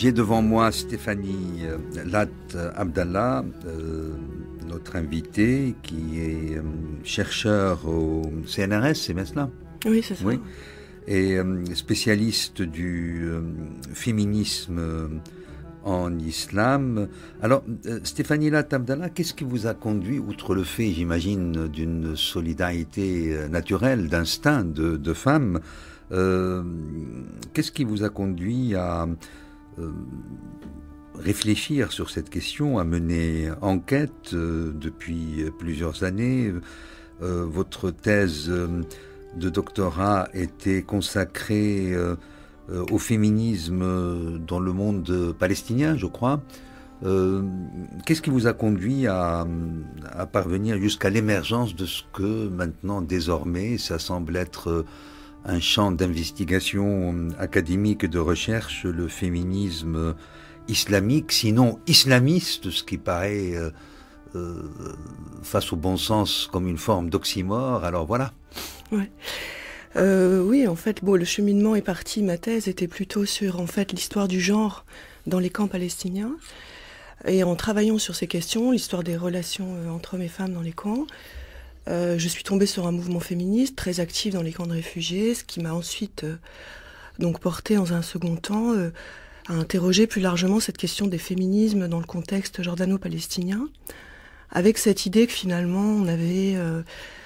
J'ai devant moi Stéphanie euh, Lat euh, Abdallah, euh, notre invitée, qui est chercheur au CNRS, c'est bien cela Oui, c'est ça. Oui. Et spécialiste du féminisme en islam. Alors, Stéphanie Lat Abdallah, qu'est-ce qui vous a conduit, outre le fait, j'imagine, d'une solidarité naturelle, d'instinct de, de femme, qu'est-ce qui vous a conduit à euh, réfléchir sur cette question, à mener enquête euh, depuis plusieurs années. Euh, votre thèse de doctorat était consacrée au féminisme dans le monde palestinien, je crois. Qu'est-ce qui vous a conduit à parvenir jusqu'à l'émergence de ce que maintenant, désormais, ça semble être un champ d'investigation académique de recherche, le féminisme islamique, sinon islamiste, ce qui paraît euh, euh, face au bon sens comme une forme d'oxymore. Alors voilà. Euh, oui, en fait, bon, le cheminement est parti. Ma thèse était plutôt sur en fait l'histoire du genre dans les camps palestiniens. Et en travaillant sur ces questions, l'histoire des relations entre hommes et femmes dans les camps, euh, je suis tombée sur un mouvement féministe très actif dans les camps de réfugiés, ce qui m'a ensuite euh, donc porté dans un second temps euh, à interroger plus largement cette question des féminismes dans le contexte jordano-palestinien, avec cette idée que finalement on avait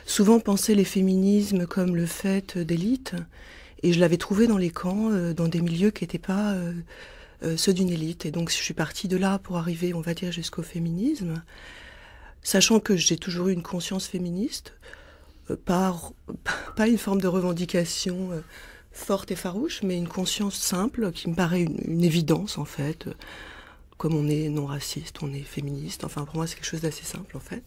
souvent pensé les féminismes comme le fait d'élite, et je l'avais trouvé dans les camps, dans des milieux qui n'étaient pas ceux d'une élite. Et donc je suis partie de là pour arriver, on va dire, jusqu'au féminisme sachant que j'ai toujours eu une conscience féministe, euh, pas, une forme de revendication euh, forte et farouche, mais une conscience simple qui me paraît une, évidence en fait. Comme on est non raciste, on est féministe, enfin pour moi c'est quelque chose d'assez simple en fait.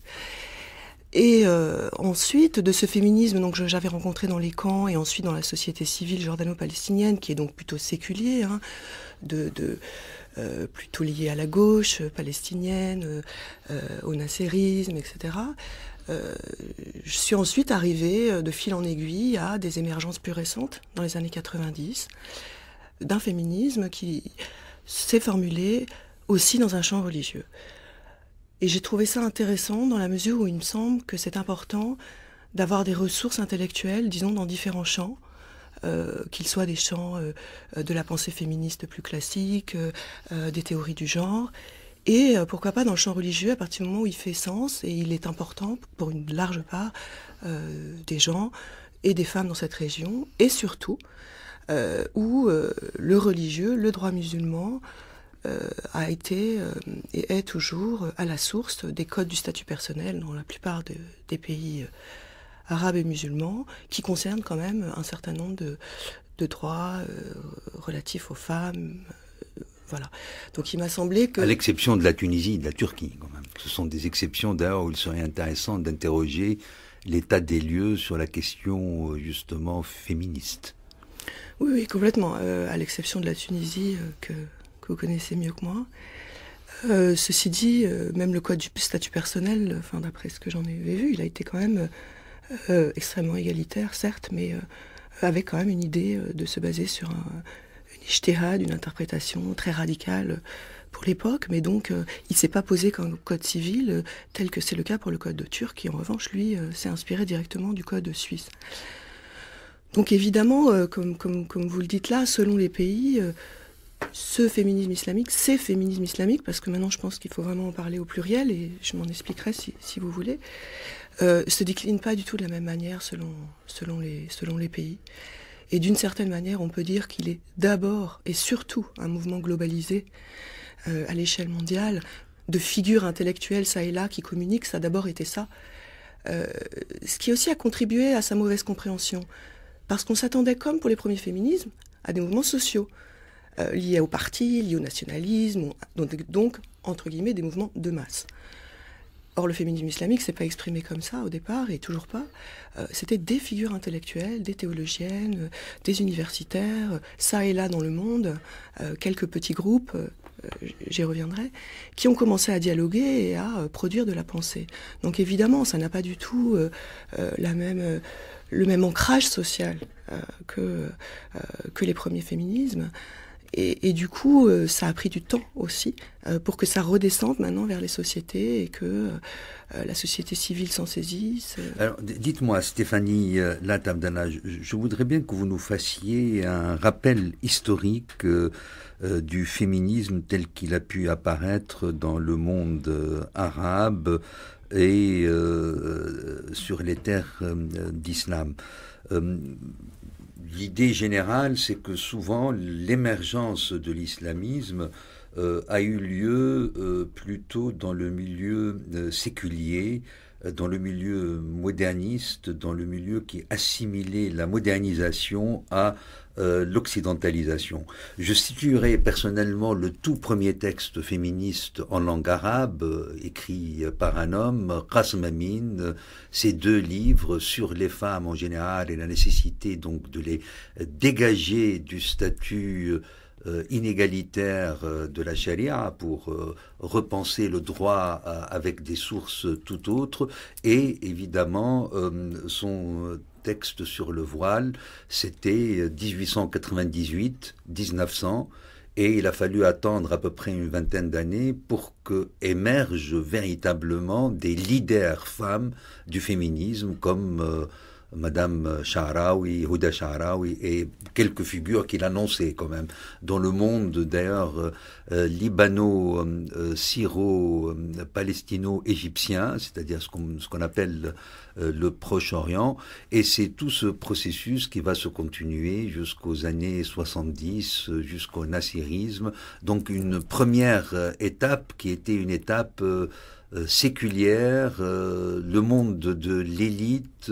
Et euh, ensuite, de ce féminisme donc, j'avais rencontré dans les camps et ensuite dans la société civile jordano-palestinienne, qui est donc plutôt séculier, hein, de euh, plutôt lié à la gauche euh, palestinienne, euh, au nasserisme, etc. je suis ensuite arrivée de fil en aiguille à des émergences plus récentes, dans les années 90, d'un féminisme qui s'est formulé aussi dans un champ religieux. Et j'ai trouvé ça intéressant dans la mesure où il me semble que c'est important d'avoir des ressources intellectuelles, disons, dans différents champs, euh, qu'il qu'ils soient des champs euh, de la pensée féministe plus classique, euh, des théories du genre. Et pourquoi pas dans le champ religieux, à partir du moment où il fait sens et il est important pour une large part des gens et des femmes dans cette région, et surtout où le religieux, le droit musulman, a été et est toujours à la source des codes du statut personnel dans la plupart des pays arabes et musulmans, qui concernent quand même un certain nombre de, de droits euh, relatifs aux femmes. Euh, voilà. Donc il m'a semblé que. À l'exception de la Tunisie de la Turquie, quand même. Ce sont des exceptions d'ailleurs où il serait intéressant d'interroger l'état des lieux sur la question euh, justement féministe. Oui, oui, complètement. à l'exception de la Tunisie, que, vous connaissez mieux que moi. ceci dit, même le code du statut personnel, enfin, d'après ce que j'en ai vu, il a été quand même euh, extrêmement égalitaire, certes, mais euh, avait avec quand même une idée euh, de se baser sur une ishtihad, une interprétation très radicale pour l'époque, mais donc il s'est pas posé comme code civil tel que c'est le cas pour le code turc, qui en revanche, lui, s'est inspiré directement du code suisse. Donc évidemment, comme, vous le dites là, selon les pays, ce féminisme islamique, c'est féminisme islamique, parce que maintenant je pense qu'il faut vraiment en parler au pluriel, et je m'en expliquerai si, si vous voulez, euh, se décline pas du tout de la même manière selon, les, pays. Et d'une certaine manière, on peut dire qu'il est d'abord et surtout un mouvement globalisé euh, à l'échelle mondiale, de figures intellectuelles ça et là qui communiquent, ça a d'abord été ça. Euh, ce qui aussi a contribué à sa mauvaise compréhension. Parce qu'on s'attendait, comme pour les premiers féminismes, à des mouvements sociaux, liés au parti, liés au nationalisme, donc, donc, entre guillemets, des mouvements de masse. Or, le féminisme islamique s'est pas exprimé comme ça au départ et toujours pas. Euh, c'était des figures intellectuelles, des théologiennes, des universitaires, euh, ça et là dans le monde, euh, quelques petits groupes, j'y reviendrai, qui ont commencé à dialoguer et à produire de la pensée. Donc évidemment, ça n'a pas du tout la même, le même ancrage social que, que les premiers féminismes. Et, du coup, euh, ça a pris du temps aussi euh, pour que ça redescende maintenant vers les sociétés et que euh, la société civile s'en saisisse. Alors, dites-moi, Stéphanie Latabdana, je, je, voudrais bien que vous nous fassiez un rappel historique du féminisme tel qu'il a pu apparaître dans le monde arabe et sur les terres d'islam. L'idée générale, c'est que souvent l'émergence de l'islamisme euh, a eu lieu euh, plutôt dans le milieu euh, séculier, dans le milieu moderniste, dans le milieu qui assimilait la modernisation à euh, l'occidentalisation. Je situerai personnellement le tout premier texte féministe en langue arabe, euh, écrit par un homme, Qasem Amin, ces deux livres sur les femmes en général et la nécessité donc de les dégager du statut euh, euh, inégalitaire euh, de la charia pour euh, repenser le droit avec des sources tout autres et évidemment son texte sur le voile, c'était 1898, 1900. Et il a fallu attendre à peu près une vingtaine d'années pour que émergent véritablement des leaders femmes du féminisme comme Madame Shaharawi, Houda Shaharawi, et quelques figures qu'il annonçait quand même, dans le monde d'ailleurs euh, libano-syro-palestino-égyptien, euh, euh, c'est-à-dire ce qu'on ce appelle le Proche-Orient, et c'est tout ce processus qui va se continuer jusqu'aux années 70, jusqu'au nassirisme. donc une première étape qui était une étape... séculière, le monde de, l'élite,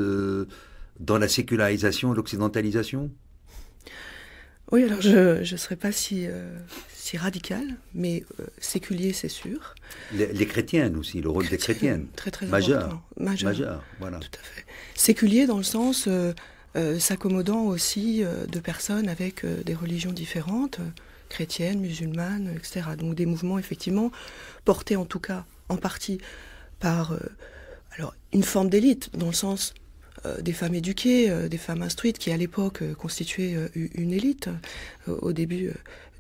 dans la sécularisation l'occidentalisation Oui, alors je ne serais pas si, euh, radical, mais euh, séculier, c'est sûr. Les, chrétiennes aussi, le rôle des chrétiennes. Très, très majeur, majeur. Majeur. voilà. Tout à fait. Séculier dans le sens euh, s'accommodant aussi de personnes avec des religions différentes, chrétiennes, musulmanes, etc. Donc des mouvements effectivement portés en tout cas en partie par alors une forme d'élite dans le sens euh, des femmes éduquées, euh, des femmes instruites qui à l'époque euh, constituaient une élite au début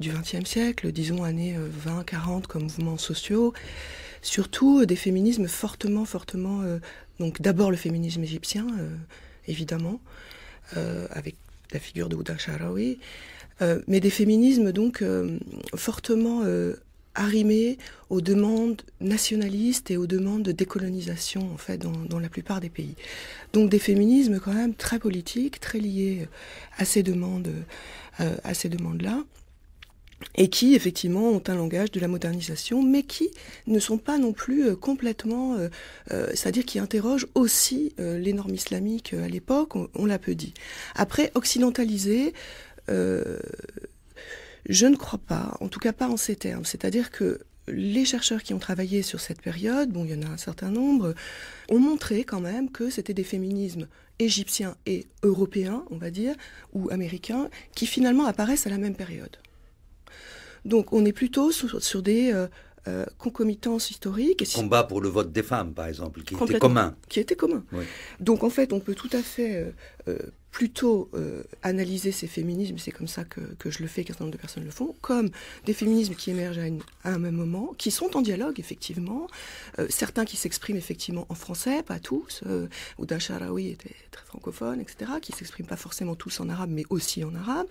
du XXe siècle, disons années 20-40 comme mouvements sociaux, surtout des féminismes fortement, fortement, donc d'abord le féminisme égyptien, évidemment, avec la figure de Oudah Sharawi, mais des féminismes donc fortement arrimé aux demandes nationalistes et aux demandes de décolonisation en fait dans, la plupart des pays. Donc des féminismes quand même très politiques, très liés euh, à ces demandes, euh, à ces demandes-là, et qui effectivement ont un langage de la modernisation, mais qui ne sont pas non plus euh, complètement, c'est-à-dire qui interrogent aussi les normes islamiques à l'époque, on, l'a peu dit. Après, occidentaliser. Je ne crois pas, en tout cas pas en ces termes. C'est-à-dire que les chercheurs qui ont travaillé sur cette période, bon, il y en a un certain nombre, ont montré quand même que c'était des féminismes égyptiens et européens, on va dire, ou américains, qui finalement apparaissent à la même période. Donc on est plutôt sur, des euh, euh, concomitances historiques. Combat pour le vote des femmes, par exemple, qui était commun. Qui était commun. Donc en fait, on peut tout à fait euh, plutôt euh, analyser ces féminismes, c'est comme ça que, que, je le fais, qu'un certain nombre de personnes le font, comme des féminismes qui émergent à, un même moment, qui sont en dialogue, effectivement, euh, certains qui s'expriment effectivement en français, pas tous, euh, Ouda était très francophone, etc., qui s'expriment pas forcément tous en arabe, mais aussi en arabe,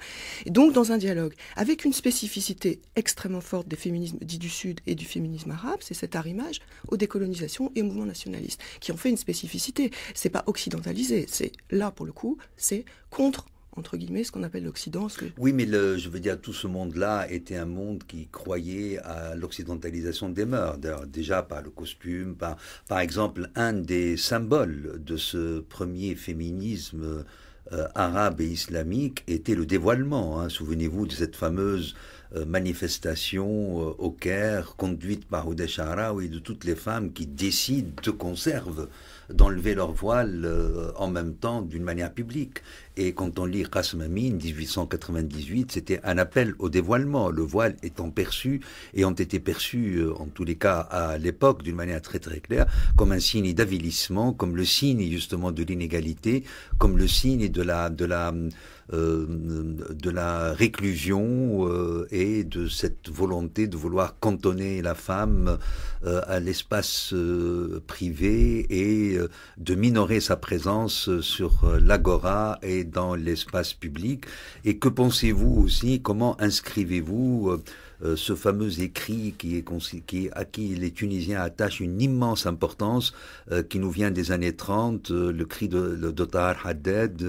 et donc dans un dialogue, avec une spécificité extrêmement forte des féminismes dits du Sud et du féminisme arabe, c'est cet arrimage aux décolonisations et aux mouvements nationalistes, qui ont fait une spécificité. C'est pas occidentalisé, c'est là, pour le coup, c'est contre entre guillemets, ce qu'on appelle l'Occident. Oui, mais je veux dire, tout ce monde-là était un monde qui croyait à l'occidentalisation des mœurs, déjà par le costume, par, par exemple, un des symboles de ce premier féminisme euh, arabe et islamique était le dévoilement. Hein. Souvenez-vous de cette fameuse euh, manifestation euh, au Caire, conduite par Oudesh et de toutes les femmes qui décident de conserver d'enlever leur voile euh, en même temps d'une manière publique. Et quand on lit Qasem Amin, 1898, c'était un appel au dévoilement, le voile étant perçu et ont été perçus, euh, en tous les cas à l'époque, d'une manière très très claire, comme un signe d'avilissement, comme le signe justement de l'inégalité, comme le signe de la... De la euh, de la réclusion euh, et de cette volonté de vouloir cantonner la femme euh, à l'espace privé et de minorer sa présence sur l'agora et dans l'espace public. Et que pensez-vous aussi Comment inscrivez-vous euh, ce fameux écrit qui est, qui, à qui les Tunisiens attachent une immense importance, euh, qui nous vient des années 30, euh, le cri de d'Otar Haddad,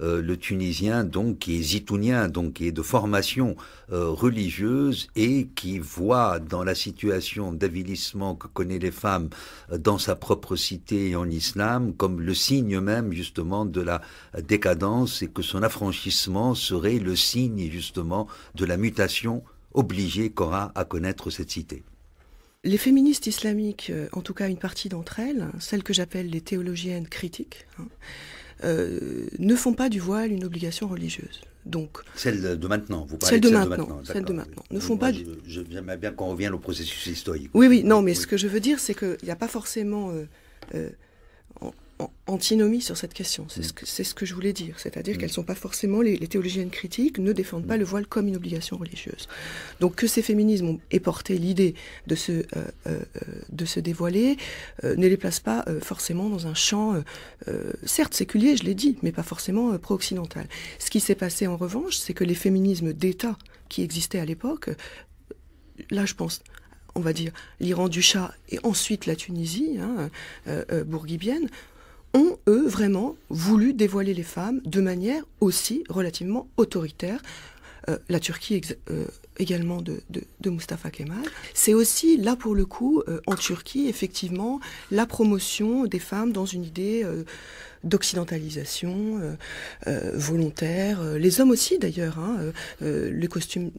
le Tunisien donc qui est zitounien, donc qui est de formation religieuse et qui voit dans la situation d'avilissement que connaissent les femmes dans sa propre cité et en islam comme le signe même justement de la décadence et que son affranchissement serait le signe justement de la mutation obliger Cora à connaître cette cité. Les féministes islamiques, euh, en tout cas une partie d'entre elles, hein, celles que j'appelle les théologiennes critiques, hein, euh, ne font pas du voile une obligation religieuse. Donc, celle de maintenant, vous parlez celle de, maintenant. Celle de maintenant, celle de maintenant. Ne font J'aimerais bien qu'on revienne au processus historique. Oui, oui, non, mais ce que je veux dire, c'est qu'il n'y a pas forcément euh, antinomie sur cette question. Mm. C'est ce, que, je voulais dire. C'est-à-dire mm. qu'elles ne sont pas forcément, les, théologiennes critiques ne défendent pas mm. le voile comme une obligation religieuse. Donc que ces féminismes aient porté l'idée de, se, euh, euh, euh, de se dévoiler ne les place pas forcément dans un champ, certes séculier, je l'ai dit, mais pas forcément pro-occidental. Ce qui s'est passé en revanche, c'est que les féminismes d'État qui existaient à l'époque, là je pense on va dire l'Iran du chat et ensuite la Tunisie hein, bourguibienne, ont, eux, vraiment voulu dévoiler les femmes de manière aussi relativement autoritaire. Euh, la Turquie euh, également de, de, Mustafa Kemal. C'est aussi, là pour le coup, euh, en Turquie, effectivement, la promotion des femmes dans une idée d'occidentalisation euh, euh, volontaire. Euh, les hommes aussi, d'ailleurs. Hein, les costumes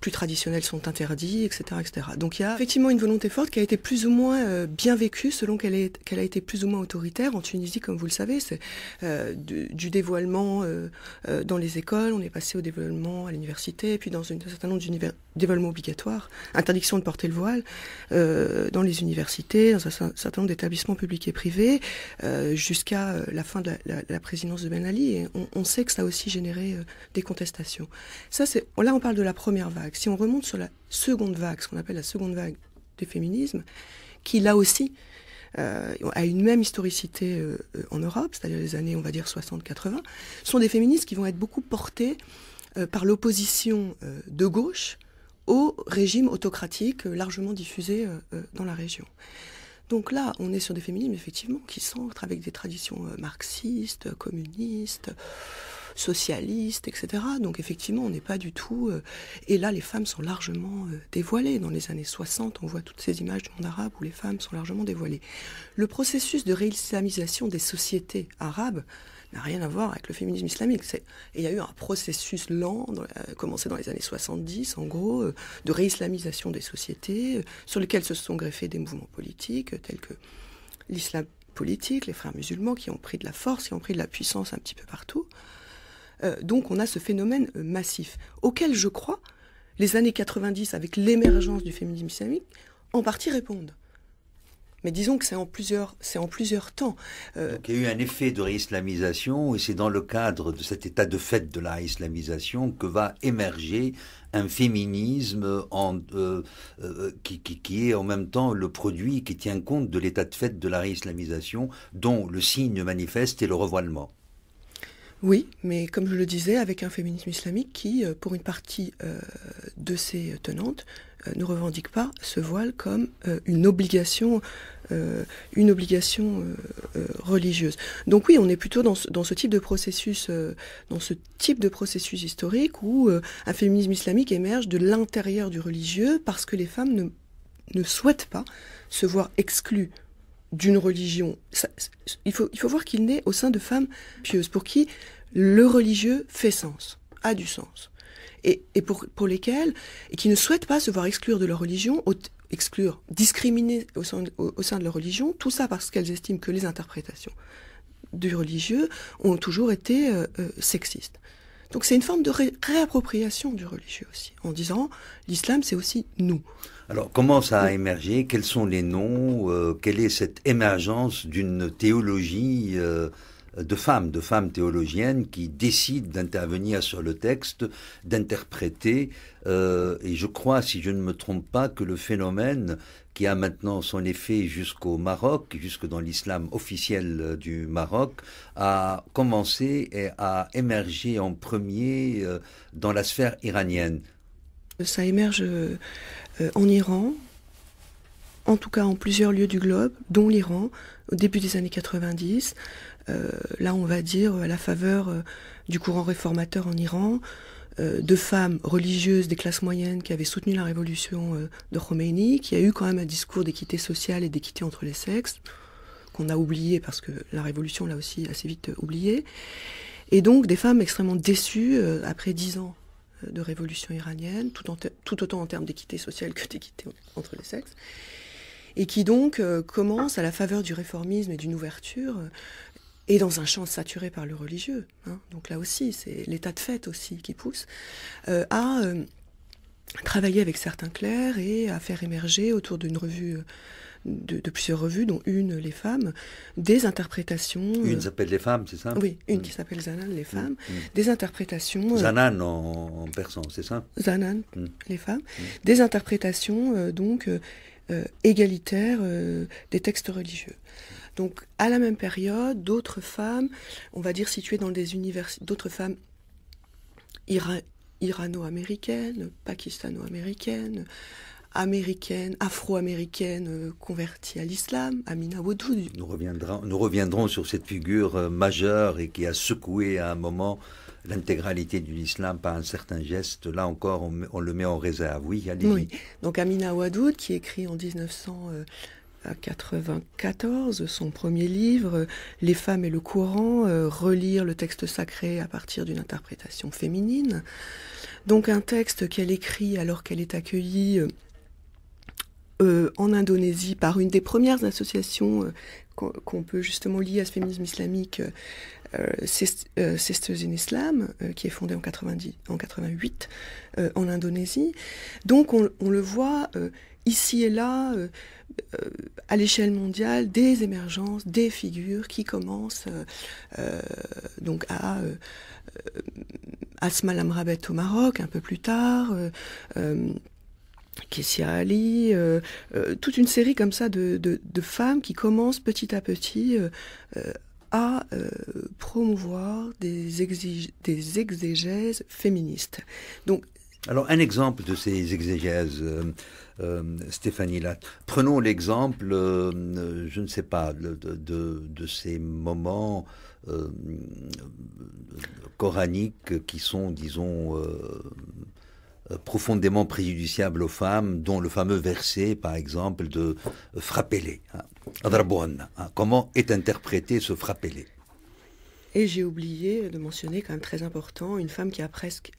plus traditionnels sont interdits, etc., etc. Donc il y a effectivement une volonté forte qui a été plus ou moins bien vécue, selon qu'elle est qu'elle a été plus ou moins autoritaire. En Tunisie, comme vous le savez, c'est du, dévoilement dans les écoles, on est passé au dévoilement à l'université, puis dans une, un certain nombre dévoilement obligatoires, interdiction de porter le voile dans les universités, dans un certain nombre d'établissements publics et privés, jusqu'à la fin de la, présidence de Ben Ali, et on, sait que ça a aussi généré euh, des contestations. Ça, c'est là, on parle de la première vague. Si on remonte sur la seconde vague, ce qu'on appelle la seconde vague du féminisme, qui là aussi euh, a une même historicité euh, en Europe, c'est-à-dire les années, on va dire 60-80, sont des féministes qui vont être beaucoup portées par l'opposition de gauche au régime autocratique largement diffusé dans la région. Donc là, on est sur des féminismes, effectivement, qui s'entrent avec des traditions euh, marxistes, communistes, socialistes, etc. Donc effectivement, on n'est pas du tout... Euh, et là, les femmes sont largement euh, dévoilées. Dans les années 60, on voit toutes ces images du monde arabe où les femmes sont largement dévoilées. Le processus de réislamisation des sociétés arabes n'a rien à voir avec le féminisme islamique. il y a eu un processus lent, euh, commencé dans les années 70, en gros, euh, de réislamisation des sociétés, euh, sur lequel se sont greffés des mouvements politiques tels que l'islam politique, les frères musulmans qui ont pris de la force, qui ont pris de la puissance un petit peu partout. donc on a ce phénomène massif, auquel je crois les années 90, avec l'émergence du féminisme islamique, en partie répondent. Mais disons que c'est en plusieurs, c'est en plusieurs temps. Euh, il y a eu un effet de réislamisation et c'est dans le cadre de cet état de fait de la réislamisation que va émerger un féminisme en, euh, euh, qui, qui, est en même temps le produit qui tient compte de l'état de fait de la réislamisation dont le signe manifeste est le revoilement. Oui, mais comme je le disais, avec un féminisme islamique qui, pour une partie de ses tenantes, euh, ne revendique pas ce voile comme euh, une obligation, euh, une obligation religieuse. Donc oui, on est plutôt dans ce, type de processus, dans ce type de processus historique où un féminisme islamique émerge de l'intérieur du religieux parce que les femmes ne, souhaitent pas se voir exclues d'une religion. il, faut, il faut voir qu'il naît au sein de femmes pieuses pour qui le religieux fait sens, a du sens et, pour, lesquels, et qui ne souhaitent pas se voir exclure de leur religion, exclure, discriminer au sein, de, leur religion, tout ça parce qu'elles estiment que les interprétations du religieux ont toujours été euh, euh, sexistes. Donc c'est une forme de réappropriation du religieux aussi, en disant l'islam c'est aussi nous. Alors comment ça a émergé Quels sont les noms euh, Quelle est cette émergence d'une théologie de femmes, de femmes théologiennes qui décident d'intervenir sur le texte, d'interpréter. Euh, et je crois, si je ne me trompe pas, que le phénomène qui a maintenant son effet jusqu'au Maroc, jusque dans l'islam officiel euh, du Maroc, a commencé et a émergé en premier euh, dans la sphère iranienne. Ça émerge en Iran, en tout cas en plusieurs lieux du globe, dont l'Iran, au début des années 90. Euh, là on va dire à la faveur euh, du courant réformateur en Iran, euh, de femmes religieuses des classes moyennes qui avaient soutenu la révolution de Khomeini, qui a eu quand même un discours d'équité sociale et d'équité entre les sexes, qu'on a oublié parce que la révolution l'a aussi assez vite oublié, et donc des femmes extrêmement déçues après dix ans de révolution iranienne, tout, autant en termes d'équité sociale que d'équité entre les sexes et qui donc commencent à la faveur du réformisme et d'une ouverture et dans un champ saturé par le religieux, hein. donc là aussi c'est l'état de fait aussi qui pousse, euh, à euh, travailler avec certains clercs et à faire émerger autour d'une revue, euh, de, plusieurs revues, dont une, Les Femmes, des interprétations... Une s'appelle Les Femmes, c'est ça Oui, une mm. qui s'appelle Zanane, Les mm, Femmes, mm. des interprétations... Zanan en, persan, c'est ça Zanan, Les Femmes, des interprétations donc égalitaires des textes religieux. Donc à la même période, d'autres femmes, on va dire situées dans des universités, d'autres femmes irano-américaines, pakistano-américaines, américaines afro américaines euh, converties à l'islam, Amina Wadoud. Nous reviendrons, sur cette figure euh, majeure et qui a secoué à un moment l'intégralité de l'islam par un certain geste. Là encore, on, le met en réserve. Oui, Oui, donc Amina Wadoud qui écrit en 1900. 94, son premier livre, Les femmes et le courant, euh, relire le texte sacré à partir d'une interprétation féminine. Donc un texte qu'elle écrit alors qu'elle est accueillie euh, euh, en Indonésie par une des premières associations qu'on peut justement lier à ce féminisme islamique, euh, in Islam, qui est fondée en, 90, en 88 en Indonésie. Donc on le voit ici et là, euh, à l'échelle mondiale des émergences, des figures qui commencent euh, euh, donc à Asma Lamrabet au Maroc un peu plus tard. Kessia Ali, toute une série comme ça de, femmes qui commencent petit à petit à promouvoir des, des exégèses féministes. Donc alors un exemple de ces exégèses, euh, euh, Stéphanie là. Prenons l'exemple, euh, je ne sais pas, de, ces moments coraniques qui sont, disons, profondément préjudiciables aux femmes, dont le fameux verset, par exemple, de frappez-les, hein, hein comment est interprété ce frappez-les Et j'ai oublié de mentionner, quand même très important, une femme qui a presque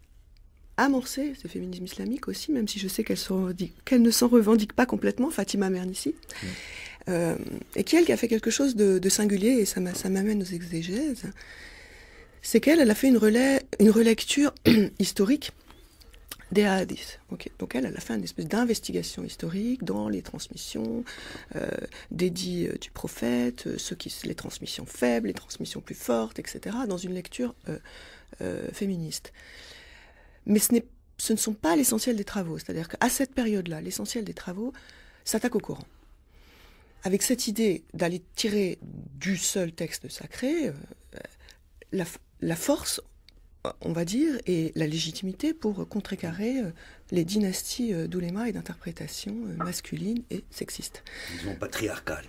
amorcer ce féminisme islamique aussi, même si je sais qu'elle ne s'en revendique pas complètement, Fatima Mernissi, mm. euh, et qui elle qui a fait quelque chose de, singulier, et ça m'amène aux exégèses, c'est qu'elle elle a fait une, relais, une relecture historique des hadiths. Donc elle, a fait une espèce d'investigation historique dans les transmissions, euh, dédiées euh, du prophète, ceux qui, les transmissions faibles, les transmissions plus fortes, etc., dans une lecture féministe mais ce, ne sont pas l'essentiel des travaux. C'est-à-dire qu'à cette période-là, l'essentiel des travaux s'attaque au Coran. Avec cette idée d'aller tirer du seul texte sacré euh, la, force, on va dire, et la légitimité pour contrecarrer euh, les dynasties euh, d'ouléma et d'interprétation masculine et sexiste. Disons patriarcale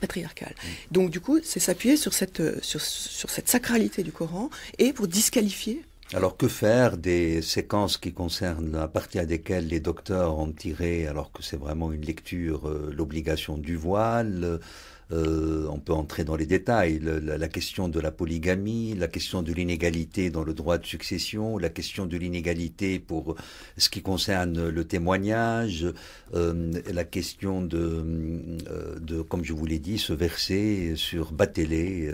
patriarcale. Donc du coup, c'est s'appuyer sur cette, sur, cette sacralité du Coran et pour disqualifier alors que faire des séquences qui concernent à partir desquelles les docteurs ont tiré, alors que c'est vraiment une lecture, euh, l'obligation du voile euh, on peut entrer dans les détails, la, question de la polygamie, la question de l'inégalité dans le droit de succession, la question de l'inégalité pour ce qui concerne le témoignage, euh, la question de, de, comme je vous l'ai dit, ce verset sur Batélé.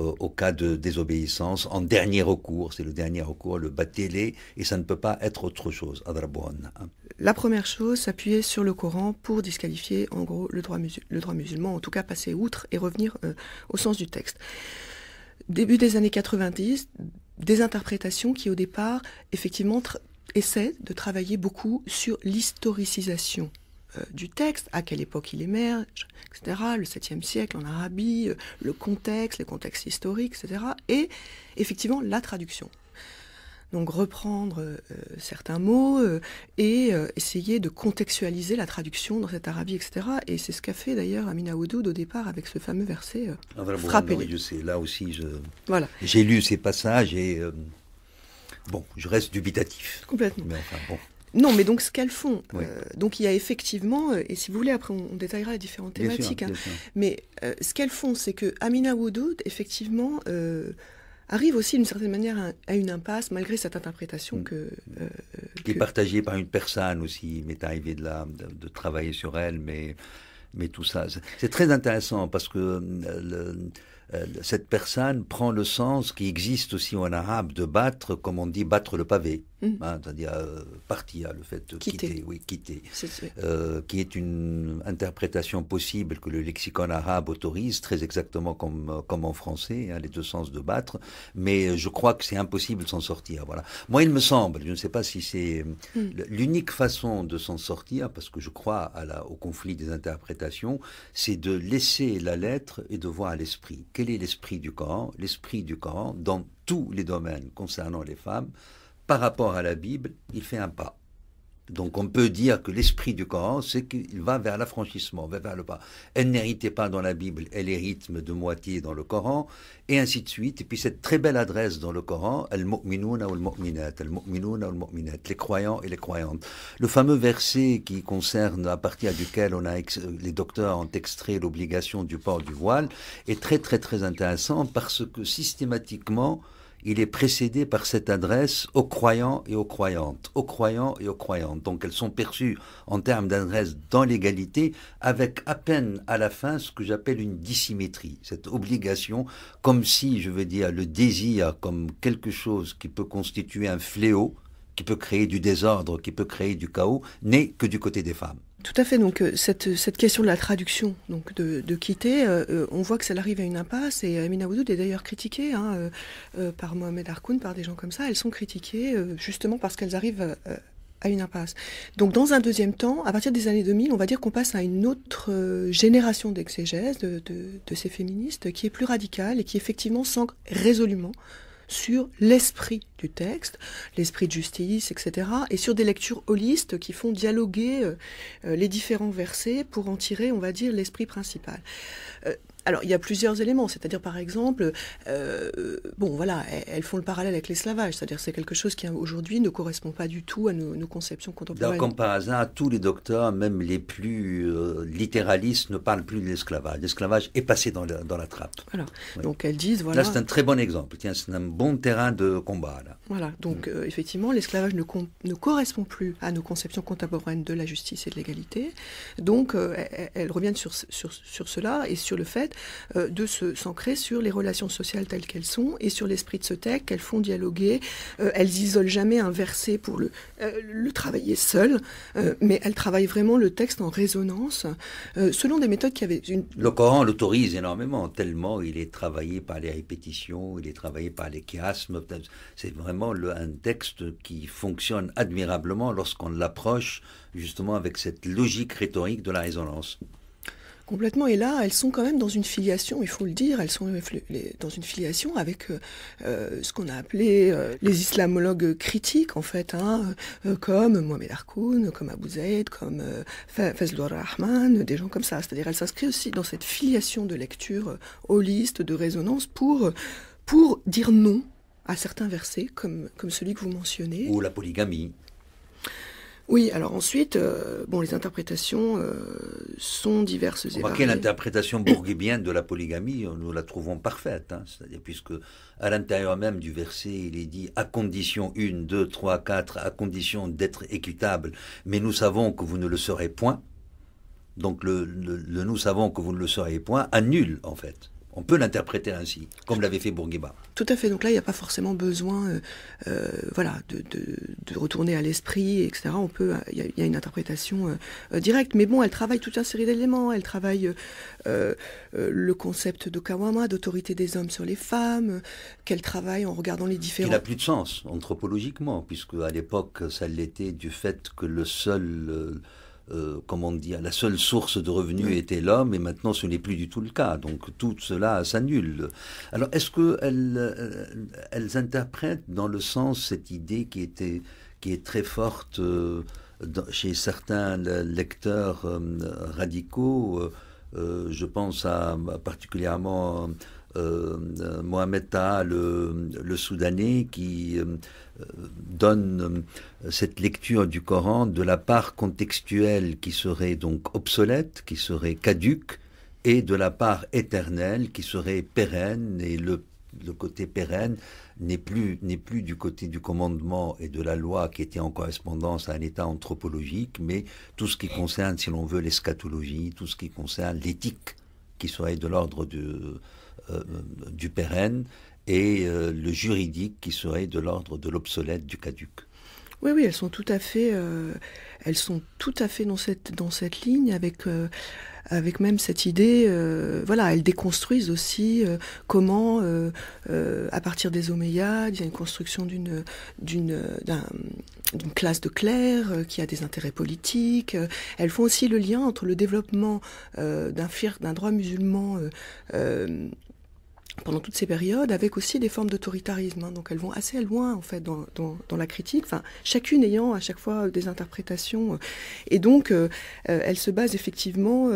Euh, au cas de désobéissance. En dernier recours, c'est le dernier recours, le battez-les, et ça ne peut pas être autre chose, hein. La première chose, s'appuyer sur le Coran pour disqualifier en gros le droit, musulman, en tout cas passer outre et revenir euh, au sens du texte. Début des années 90, des interprétations qui au départ, effectivement, essaient de travailler beaucoup sur l'historicisation euh, du texte, à quelle époque il émerge, etc., le 7e siècle en Arabie, euh, le contexte, les contextes historiques, etc., et effectivement la traduction. Donc reprendre euh, certains mots et essayer de contextualiser la traduction dans cette Arabie, etc. Et c'est ce qu'a fait d'ailleurs Amina Oudoud au départ avec ce fameux verset ah, sais, là aussi, j'ai lu ces passages et bon, je reste dubitatif. Complètement. Non, mais donc ce qu'elles font. Euh, donc il y a effectivement, euh, et si vous voulez, après on, détaillera les différentes thématiques, hein. mais euh, ce qu'elles font, c'est que Amina Woudoud, effectivement, arrive aussi d'une certaine manière à, une impasse, malgré cette interprétation mm. que... Qui est partagée par une personne aussi, il m'est arrivé de, là, de, travailler sur elle, mais, mais tout ça. C'est très intéressant parce que... cette personne prend le sens qui existe aussi en arabe de battre, comme on dit, battre le pavé. Hmm. Hein, c'est-à-dire euh, partie hein, à le fait de quitter, oui, quitter, euh, qui est une interprétation possible que le lexicon arabe autorise, très exactement comme, euh, comme en français, hein, les deux sens de battre, mais je crois que c'est impossible de s'en sortir. Voilà. Moi, il me semble, je ne sais pas si c'est hmm. l'unique façon de s'en sortir, parce que je crois à la, au conflit des interprétations, c'est de laisser la lettre et de voir l'esprit. Quel est l'esprit du Coran L'esprit du Coran, dans tous les domaines concernant les femmes, par rapport à la Bible, il fait un pas. Donc on peut dire que l'esprit du Coran, c'est qu'il va vers l'affranchissement, va vers le pas. Elle n'héritait pas dans la Bible, elle hérite de moitié dans le Coran, et ainsi de suite. Et puis cette très belle adresse dans le Coran, al-mu'minuna muminat les croyants et les croyantes. Le fameux verset qui concerne, à partir duquel on a les docteurs ont extrait l'obligation du port du voile, est très très très intéressant parce que systématiquement, il est précédé par cette adresse aux croyants et aux croyantes, aux croyants et aux croyantes. Donc elles sont perçues en termes d'adresse dans l'égalité, avec à peine à la fin ce que j'appelle une dissymétrie, cette obligation, comme si, je veux dire, le désir comme quelque chose qui peut constituer un fléau, qui peut créer du désordre, qui peut créer du chaos, n'est que du côté des femmes. Tout à fait. Donc euh, cette, question de la traduction, donc de, quitter, euh, euh, on voit que ça arrive à une impasse. Et Amina Woudoud est d'ailleurs critiquée hein, par Mohamed Harkoun, par des gens comme ça. Elles sont critiquées justement parce qu'elles arrivent à une impasse. Donc dans un deuxième temps, à partir des années 2000, on va dire qu'on passe à une autre génération d'exégèses de, ces féministes qui est plus radicale et qui effectivement s'ancre résolument sur l'esprit du texte, l'esprit de justice, etc., et sur des lectures holistes qui font dialoguer euh, euh, les différents versets pour en tirer, on va dire, l'esprit principal. Euh, alors, il y a plusieurs éléments, c'est-à-dire par exemple, euh, bon voilà, elles font le parallèle avec l'esclavage, c'est-à-dire c'est quelque chose qui aujourd'hui ne correspond pas du tout à nos, conceptions contemporaines. Donc, comme par hasard, tous les docteurs, même les plus euh, littéralistes, ne parlent plus de l'esclavage. L'esclavage est passé dans la, trappe. Voilà. Donc, elles disent voilà. Là, c'est un très bon exemple. Tiens, c'est un bon terrain de combat Voilà. Donc, mm. euh, effectivement, l'esclavage ne, correspond plus à nos conceptions contemporaines de la justice et de l'égalité. Donc, elles, reviennent sur, sur cela et sur le fait euh, de de s'ancrer sur les relations sociales telles qu'elles sont et sur l'esprit de ce texte qu'elles font dialoguer. Euh, elles isolent jamais un verset pour le, euh, le travailler seul, mais elles travaillent vraiment le texte en résonance selon des méthodes qui avaient une... Le Coran l'autorise énormément, tellement il est travaillé par les répétitions, il est travaillé par les chiasmes. C'est vraiment un texte qui fonctionne admirablement lorsqu'on l'approche justement avec cette logique rhétorique de la résonance. Complètement. Et là, elles sont quand même dans une filiation, il faut le dire, elles sont dans une filiation avec euh, euh, ce qu'on a appelé euh, les islamologues critiques, en fait, hein, comme Mohamed Harkoun, comme Abou Zayd, comme Fazlur Rahman, des gens comme ça. C'est-à-dire, qu'elles s'inscrivent aussi dans cette filiation de lecture holiste, de résonance, pour, pour dire non à certains versets, comme, comme celui que vous mentionnez. Ou la polygamie. Oui, alors ensuite, euh, bon, les interprétations euh, sont diverses et variées. l'interprétation bourguibienne de la polygamie, euh, nous la trouvons parfaite, hein. c'est-à-dire puisque à l'intérieur même du verset, il est dit à condition 1, 2, 3, 4, à condition d'être équitable, mais nous savons que vous ne le serez point. Donc le, le nous savons que vous ne le serez point annule en fait on peut l'interpréter ainsi, comme l'avait fait Bourguiba. Tout à fait. Donc là, il n'y a pas forcément besoin, euh, euh, voilà, de, retourner à l'esprit, etc. On peut, euh, il y, a une interprétation directe. Mais bon, elle travaille toute une série d'éléments. Elle travaille le concept de Kawama, d'autorité des hommes sur les femmes, qu'elle travaille en regardant les différents. Il n'a plus de sens anthropologiquement, puisque à l'époque, ça l'était du fait que le seul euh, comment dire, la seule source de revenus était l'homme, et maintenant ce n'est plus du tout le cas. Donc tout cela s'annule. Alors est-ce qu'elles euh, elles interprètent dans le sens cette idée qui, était, qui est très forte euh, chez certains lecteurs radicaux je pense à particulièrement euh, euh, Mohamed Taha, le, Soudanais, qui euh, donne cette lecture du Coran de la part contextuelle qui serait donc obsolète, qui serait caduque, et de la part éternelle qui serait pérenne, et le le côté pérenne n'est plus, n'est plus du côté du commandement et de la loi qui était en correspondance à un état anthropologique, mais tout ce qui concerne, si l'on veut, l'eschatologie, tout ce qui concerne l'éthique, qui serait de l'ordre de, euh, du pérenne et euh, le juridique qui serait de l'ordre de l'obsolète, du caduc Oui, oui, elles sont tout à fait, euh, elles sont tout à fait dans cette dans cette ligne avec avec même cette idée, voilà, elles déconstruisent aussi comment à partir des Omeyyades il y a une construction d'une d'une classe de clercs qui a des intérêts politiques. elles font aussi le lien entre le développement d'un, d'un droit musulman pendant toutes ces périodes, avec aussi des formes d'autoritarisme. Hein. donc elles vont assez loin en fait dans, la critique, enfin, chacune ayant à chaque fois des interprétations. Euh. et donc euh, euh, elle se base effectivement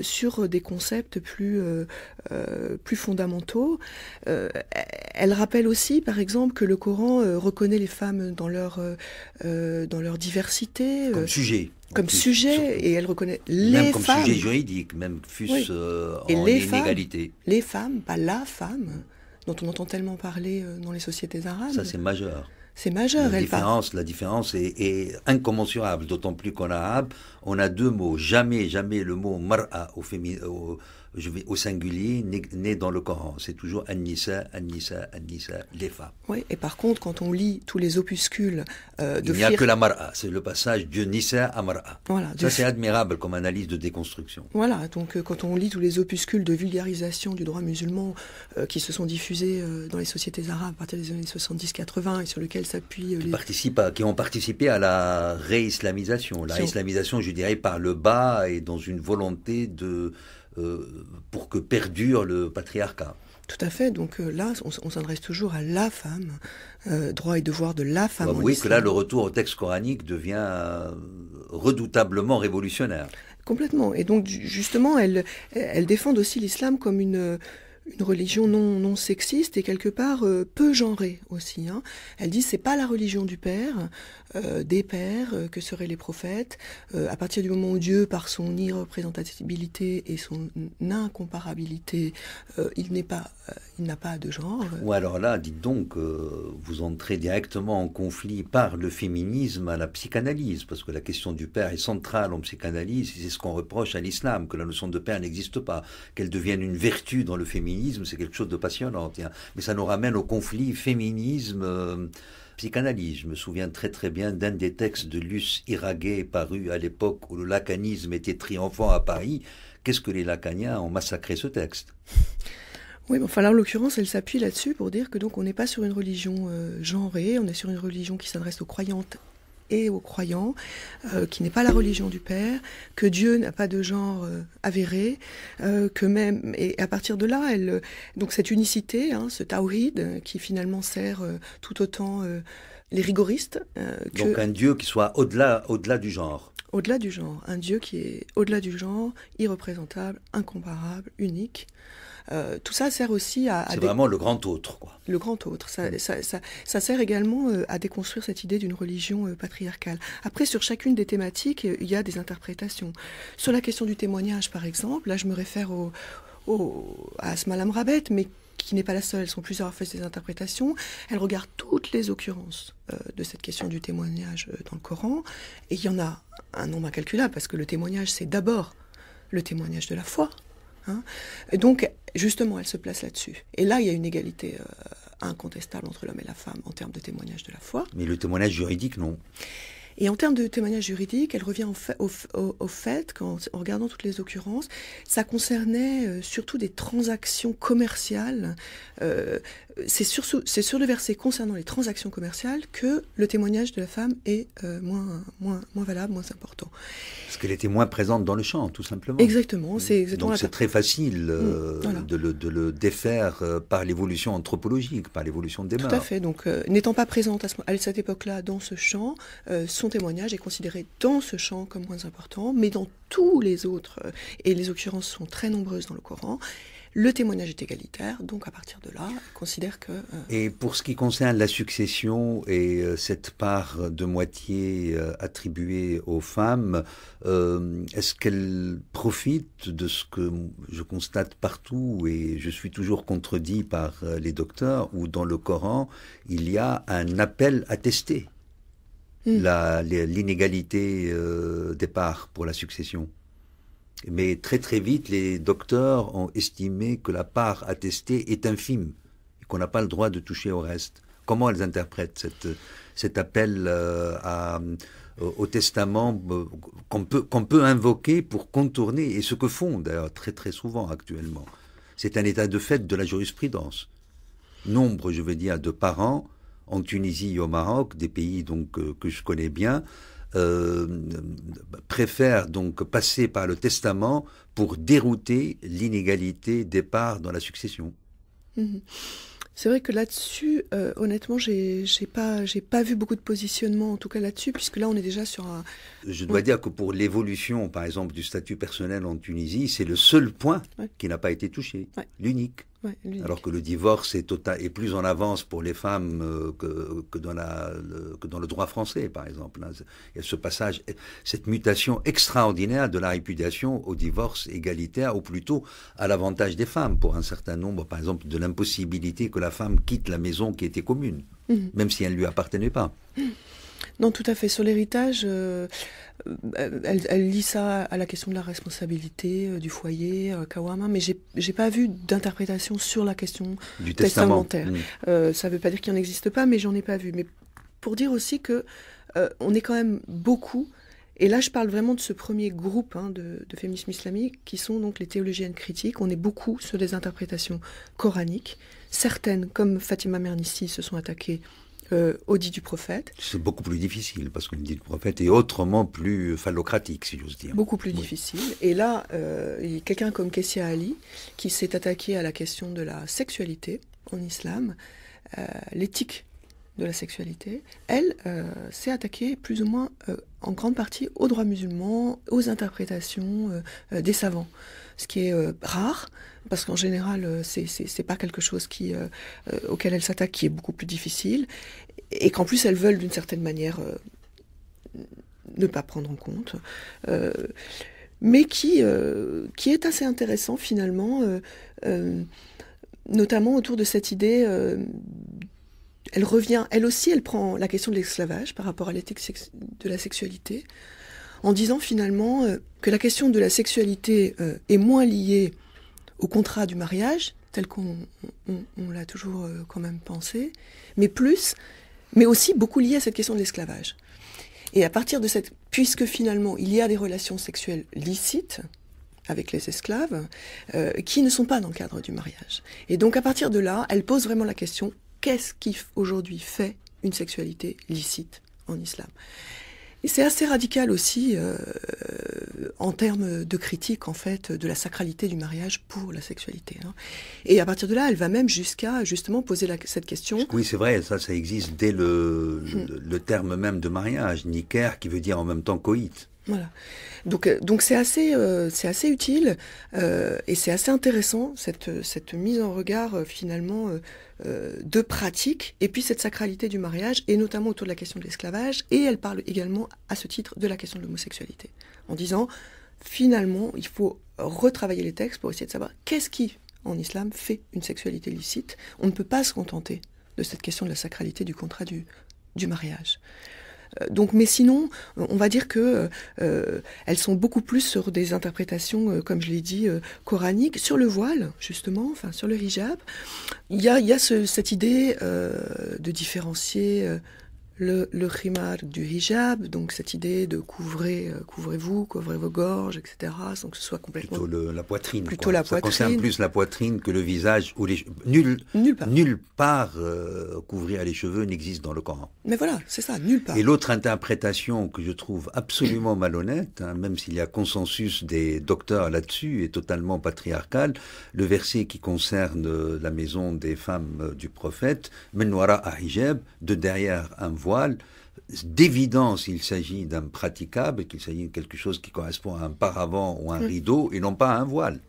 sur des concepts plus, plus fondamentaux. elle rappelle aussi, par exemple, que le Coran reconnaît les femmes dans leur, dans leur diversité. Comme sujet. Comme sujet, et elle reconnaît les femmes. Même comme sujet juridique, même fût-ce euh, en les inégalité. les femmes, pas la femme, dont on entend tellement parler euh, dans les sociétés arabes. Ça, c'est majeur. C'est majeur. La elle différence, la différence est, est incommensurable, d'autant plus qu'en arabe, on a deux mots. Jamais, jamais le mot mar'a au féminin je vais au singulier, né, dans le Coran. C'est toujours Anissa, Anissa, Anissa, les femmes. Oui, et par contre, quand on lit tous les opuscules euh, de Il n'y a que la Mar'a, c'est le passage Dieu Nissa à Mar'a. Voilà, Ça, c'est admirable comme analyse de déconstruction. Voilà, donc euh, quand on lit tous les opuscules de vulgarisation du droit musulman euh, qui se sont diffusés dans les sociétés arabes à partir des années 70-80 et sur lesquels s'appuient. les... participants qui ont participé à la réislamisation. La réislamisation, je dirais, par le bas et dans une volonté de euh, pour que perdure le patriarcat. Tout à fait. Donc euh, là, on, s'adresse toujours à la femme, euh, droit et devoir de la femme. Bah, oui, que là, le retour au texte coranique devient redoutablement révolutionnaire. Complètement. Et donc, justement, elle elle défendent aussi l'islam comme une religion non, sexiste et quelque part peu genrée aussi. Hein. Elle dit c'est pas la religion du père, euh, des pères euh, que seraient les prophètes, euh, à partir du moment où Dieu, par son irreprésentabilité et son incomparabilité, il n'est pas, il n'a pas de genre. Ou alors là, dites donc, vous entrez directement en conflit par le féminisme à la psychanalyse, parce que la question du père est centrale en psychanalyse. C'est ce qu'on reproche à l'islam, que la notion de père n'existe pas, qu'elle devienne une vertu dans le féminisme, c'est quelque chose de passionnant. Mais ça nous ramène au conflit féminisme psychanalyse. Je me souviens très très bien d'un des textes de Luce Iragué paru à l'époque où le lacanisme était triomphant à Paris. Qu'est-ce que les lacaniens ont massacré ce texte oui, enfin en l'occurrence, elle s'appuie là-dessus pour dire que donc on n'est pas sur une religion euh, genrée, on est sur une religion qui s'adresse aux croyantes et aux croyants, euh, qui n'est pas la religion du Père, que Dieu n'a pas de genre euh, avéré, euh, que même et à partir de là, donc cette unicité, hein, ce tawhid, qui finalement sert tout autant les rigoristes. donc un Dieu qui soit au-delà, au-delà du genre. Au-delà du genre, un Dieu qui est au-delà du genre, irreprésentable, incomparable, unique. Euh, tout ça sert aussi à... c'est vraiment le grand autre, quoi. Le grand autre. Ça, mm. sert également euh, à déconstruire cette idée d'une religion euh, patriarcale. Après, sur chacune des thématiques, il y a des interprétations. Sur la question du témoignage, par exemple, là, je me réfère au, à Asmalam Rabet, mais qui n'est pas la seule, elles sont plusieurs à faire ces interprétations, elle regarde toutes les occurrences de cette question du témoignage dans le Coran, et il y en a un nombre incalculable, parce que le témoignage, c'est d'abord le témoignage de la foi. Hein. donc, justement, elle se place là-dessus. Et là, il y a une égalité euh, incontestable entre l'homme et la femme en termes de témoignage de la foi. Mais le témoignage juridique, non. Et en termes de témoignage juridique, elle revient fait, au, fait qu'en en regardant toutes les occurrences, ça concernait euh, surtout des transactions commerciales euh, c'est sur, le verset concernant les transactions commerciales que le témoignage de la femme est euh, moins, moins, moins valable, moins important. Parce qu'elle était moins présente dans le champ, tout simplement. Exactement. C'est Donc c'est très facile mm, euh, de, le, défaire euh, par l'évolution anthropologique, par l'évolution des mœurs. Tout à fait. Donc n'étant pas présente à cette époque-là dans ce champ, son témoignage est considéré dans ce champ comme moins important, mais dans tous les autres, et les occurrences sont très nombreuses dans le Coran, le témoignage est égalitaire, donc à partir de là, considère que... Euh, et pour ce qui concerne la succession et euh, cette part de moitié euh, attribuée aux femmes, est-ce qu'elle profite de ce que je constate partout et je suis toujours contredit par les docteurs, où dans le Coran, il y a un appel attesté, hmm. l'inégalité des parts pour la succession mais très très vite, les docteurs ont estimé que la part attestée est infime et qu'on n'a pas le droit de toucher au reste. Comment elles interprètent cet appel euh, euh, au testament euh, qu'on peut, invoquer pour contourner, et ce que font d'ailleurs très très souvent actuellement. C'est un état de fait de la jurisprudence. Nombre, je veux dire, de parents en Tunisie et au Maroc, des pays donc que je connais bien, euh, préfère donc passer par le testament pour dérouter l'inégalité des parts dans la succession. Mhm. C'est vrai que là-dessus, euh, honnêtement, j'ai pas, pas vu beaucoup de positionnement, en tout cas là-dessus, puisque là, on est déjà sur un. Je dois dire que pour l'évolution, par exemple, du statut personnel en Tunisie, c'est le seul point qui n'a pas été touché, l'unique. Alors que le divorce tota-, est, plus en avance pour les femmes euh, que, dans le, droit français, par exemple. Hein. Il y a ce passage, cette mutation extraordinaire de la répudiation au divorce égalitaire, ou plutôt à l'avantage des femmes, pour un certain nombre, par exemple, de l'impossibilité que la femme quitte la maison qui était commune, mmh. même si elle ne lui appartenait pas. Mmh. Non, tout à fait. Sur l'héritage, euh, euh, elle, lit ça à la question de la responsabilité euh, du foyer, Kawama, mais j'ai pas vu d'interprétation sur la question du testamentaire. Mm. ça ne veut pas dire qu'il n'existe pas, mais j'en ai pas vu. Mais pour dire aussi que on est quand même beaucoup. Et là, je parle vraiment de ce premier groupe hein, de, féminisme islamique, qui sont donc les théologiennes critiques. On est beaucoup sur des interprétations coraniques. Certaines, comme Fatima Mernissi, se sont attaquées euh, au dit du prophète. C'est beaucoup plus difficile parce que le dit du prophète est autrement plus phallocratique, si j'ose dire. Beaucoup plus difficile. Et là, euh, quelqu'un comme Kessia Ali, qui s'est attaqué à la question de la sexualité en islam, euh, l'éthique de la sexualité, elle euh, s'est attaquée plus ou moins en grande partie aux droits musulmans, aux interprétations des savants, ce qui est rare parce qu'en général, euh, c'est pas quelque chose euh, euh, auquel elle s'attaque qui est beaucoup plus difficile, et qu'en plus elles veulent d'une certaine manière ne pas prendre en compte, mais qui, qui est assez intéressant finalement, notamment autour de cette idée. elle revient, elle aussi, elle prend la question de l'esclavage par rapport à l'éthique de la sexualité, en disant finalement que la question de la sexualité est moins liée au contrat du mariage, tel qu'on l'a toujours euh, quand même pensé, mais plus, mais aussi beaucoup lié à cette question de l'esclavage. Et à partir de cette, puisque finalement il y a des relations sexuelles licites avec les esclaves, euh, qui ne sont pas dans le cadre du mariage. Et donc à partir de là, elle pose vraiment la question, qu'est-ce qui aujourd'hui fait une sexualité licite en islam et c'est assez radical aussi euh, euh, en termes de critique en fait de la sacralité du mariage pour la sexualité. Hein. Et à partir de là, elle va même jusqu'à justement poser cette question. Oui, c'est vrai, ça, ça existe dès le, hmm. terme même de mariage, niquer, qui veut dire en même temps coït. Voilà. Donc euh, donc c'est assez euh, c'est assez utile euh, et c'est assez intéressant cette cette mise en regard finalement de pratique et puis cette sacralité du mariage et notamment autour de la question de l'esclavage et elle parle également à ce titre de la question de l'homosexualité en disant finalement il faut retravailler les textes pour essayer de savoir qu'est-ce qui en islam fait une sexualité licite on ne peut pas se contenter de cette question de la sacralité du contrat du du mariage euh, donc, mais sinon, on va dire que euh, elles sont beaucoup plus sur des interprétations, euh, comme je l'ai dit, coraniques, sur le voile justement, enfin sur le hijab. Il y a, cette idée de différencier le, le khimar du hijab, donc cette idée de couvrir, euh, couvrez-vous, couvrez vos gorges, etc., sans que ce soit complètement... Plutôt la poitrine. Plutôt la Ça concerne plus la poitrine que le visage ou les Nulle, nulle part, euh, couvrir les cheveux n'existe dans le Coran. Mais voilà, c'est ça, nulle part. Et l'autre interprétation que je trouve absolument malhonnête, hein, même s'il y a consensus des docteurs là-dessus, est totalement patriarcale, le verset qui concerne euh, la maison des femmes du prophète, Menwara hijab, de derrière un voile voile, d'évidence, il s'agit d'un praticable, qu'il s'agit de quelque chose qui correspond à un paravent ou un mm. rideau, et non pas à un voile.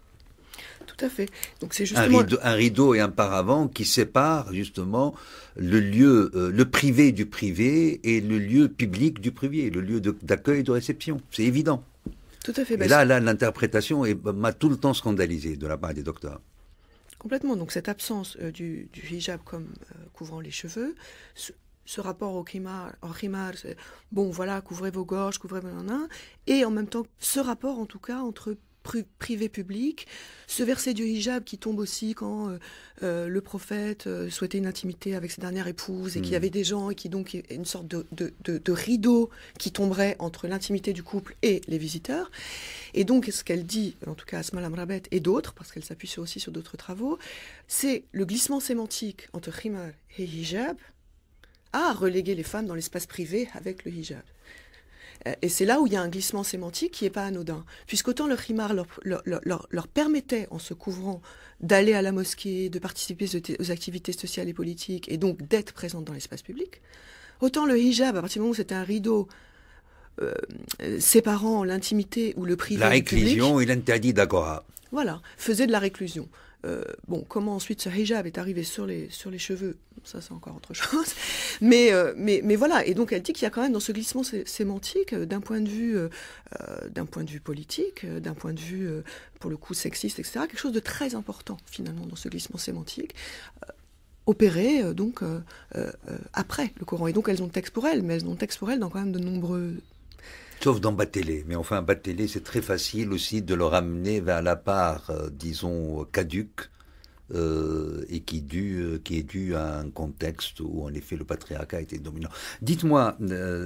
Tout à fait. Donc c'est justement un rideau, et un paravent qui séparent justement le lieu, euh, le privé du privé et le lieu public du privé, le lieu d'accueil et de réception. C'est évident. Tout à fait. Et bah, là, là, l'interprétation m'a tout le temps scandalisé de la part des docteurs. Complètement. Donc cette absence euh, du, du, hijab comme euh, couvrant les cheveux ce rapport au khimar, au khimar, bon, voilà, couvrez vos gorges, couvrez vos et en même temps, ce rapport en tout cas entre privé-public, ce verset du hijab qui tombe aussi quand euh, euh, le prophète euh, souhaitait une intimité avec sa dernière épouse et qu'il y hmm. avait des gens et qui donc une sorte de, rideau qui tomberait entre l'intimité du couple et les visiteurs. Et donc ce qu'elle dit, en tout cas Asma Lamrabet et d'autres, parce qu'elle s'appuie aussi sur d'autres travaux, c'est le glissement sémantique entre khimar et hijab, à reléguer les femmes dans l'espace privé avec le hijab. Euh, et c'est là où il y a un glissement sémantique qui n'est pas anodin, puisqu'autant le khimar leur, permettait, en se couvrant, d'aller à la mosquée, de participer aux activités sociales et politiques, et donc d'être présente dans l'espace public, autant le hijab, à partir du moment où c'était un rideau euh, séparant l'intimité ou le privé. La réclusion et l'interdit d'agora. Voilà, faisait de la réclusion. Euh, bon, comment ensuite ce hijab est arrivé sur les, sur les cheveux, ça c'est encore autre chose. Mais, euh, mais, mais voilà, et donc elle dit qu'il y a quand même dans ce glissement sémantique, euh, d'un point, de vue, d'un point de vue politique, d'un point de vue, pour le coup, sexiste, etc., quelque chose de très important finalement dans ce glissement sémantique opéré donc après le Coran. Et donc elles ont le texte pour elles, mais elles ont le texte pour elles dans quand même de nombreux Sauf dans Batélé. Mais enfin, Batélé, c'est très facile aussi de le ramener vers la part, euh, disons, caduque. Euh, et qui, euh, qui est dû à un contexte où en effet le patriarcat était dominant. Dites-moi,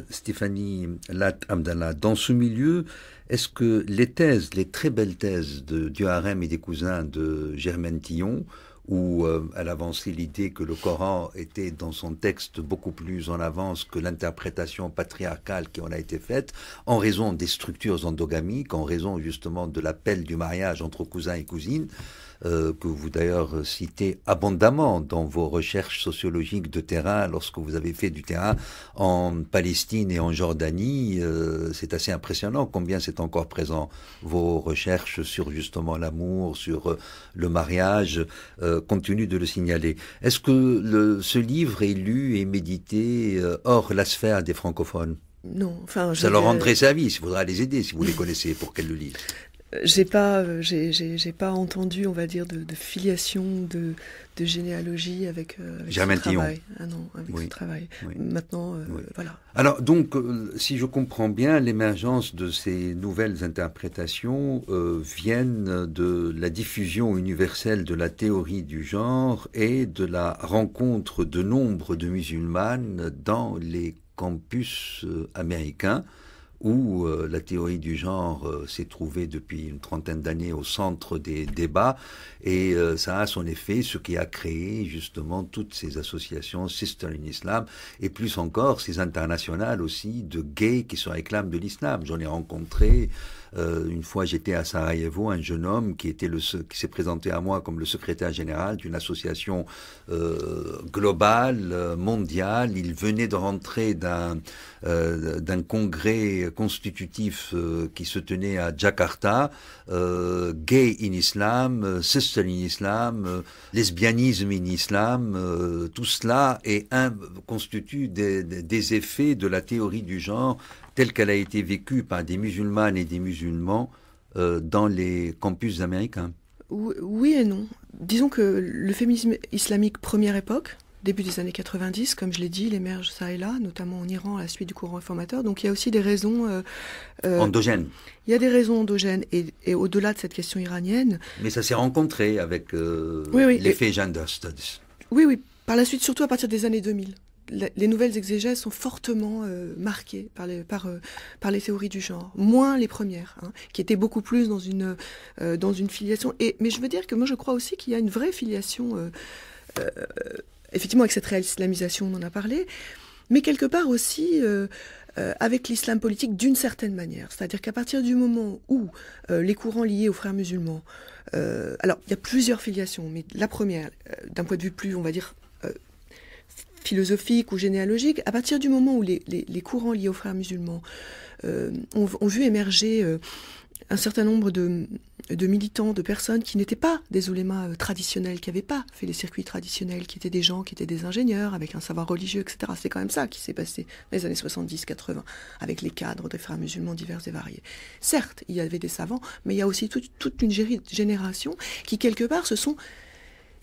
Stéphanie Lat Abdallah, dans ce milieu, est-ce que les thèses, les très belles thèses de, du harem et des cousins de Germaine Tillon où euh, elle avançait l'idée que le Coran était dans son texte beaucoup plus en avance que l'interprétation patriarcale qui en a été faite, en raison des structures endogamiques, en raison justement de l'appel du mariage entre cousins et cousines, euh, que vous d'ailleurs citez abondamment dans vos recherches sociologiques de terrain lorsque vous avez fait du terrain en Palestine et en Jordanie. Euh, c'est assez impressionnant combien c'est encore présent, vos recherches sur justement l'amour, sur le mariage. Euh, continue de le signaler. Est-ce que ce livre est lu et médité euh, hors la sphère des francophones non, enfin, ça leur rendrait euh, service. Il faudra les aider si vous les connaissez pour qu'elles le lisent j'ai pas, euh, j'ai pas entendu, on va dire, de, filiation, de, généalogie avec, euh, Ah non, avec oui. travail. Maintenant, euh, voilà. Alors donc, euh, si je comprends bien, l'émergence de ces nouvelles interprétations viennent de la diffusion universelle de la théorie du genre et de la rencontre de nombre de musulmanes dans les campus américains où euh, la théorie du genre euh, s'est trouvée depuis une trentaine d'années au centre des débats, et euh, ça a son effet, ce qui a créé justement toutes ces associations Sister in Islam, et plus encore ces internationales aussi de gays qui se réclament de l'islam. J'en ai rencontré euh, une fois, j'étais à Sarajevo, un jeune homme qui était le qui s'est présenté à moi comme le secrétaire général d'une association euh, globale, euh, mondiale. Il venait de rentrer d'un d'un congrès constitutif qui se tenait à Jakarta, gay in Islam, sister in Islam, lesbianisme in Islam. tout cela est un, constitue des, des effets de la théorie du genre telle qu'elle a été vécue par des musulmanes et des musulmans euh, dans les campus américains Oui et non. Disons que le féminisme islamique première époque, début des années 90, comme je l'ai dit, il émerge ça et là, notamment en Iran à la suite du courant réformateur. Donc il y a aussi des raisons... Euh, euh, endogènes. Il y a des raisons endogènes et, au-delà de cette question iranienne... Mais ça s'est rencontré avec l'effet gender studies. Oui, oui. Par la suite, surtout à partir des années 2000 les nouvelles exégèses sont fortement euh, marquées euh, par les, théories du genre, moins les premières, hein, qui étaient beaucoup plus dans une, euh, filiation. mais je veux dire que moi je crois aussi qu'il y a une vraie filiation, effectivement avec cette réelle islamisation, on en a parlé, mais quelque part aussi avec l'islam politique d'une certaine manière. C'est-à-dire qu'à partir du moment où les courants liés aux frères musulmans, alors il y a plusieurs filiations, mais la première, d'un point de vue plus, on va dire, philosophique ou généalogique, à partir du moment où les, courants liés aux frères musulmans euh, ont, vu émerger euh, un certain nombre de, militants, de personnes qui n'étaient pas des oulémas euh, traditionnels, qui n'avaient pas fait les circuits traditionnels, qui étaient des gens, qui étaient des ingénieurs, avec un savoir religieux, etc. C'est quand même ça qui s'est passé dans les années 70-80, avec les cadres des frères musulmans divers et variés. Certes, il y avait des savants, mais il y a aussi toute, toute une génération qui, quelque part, se sont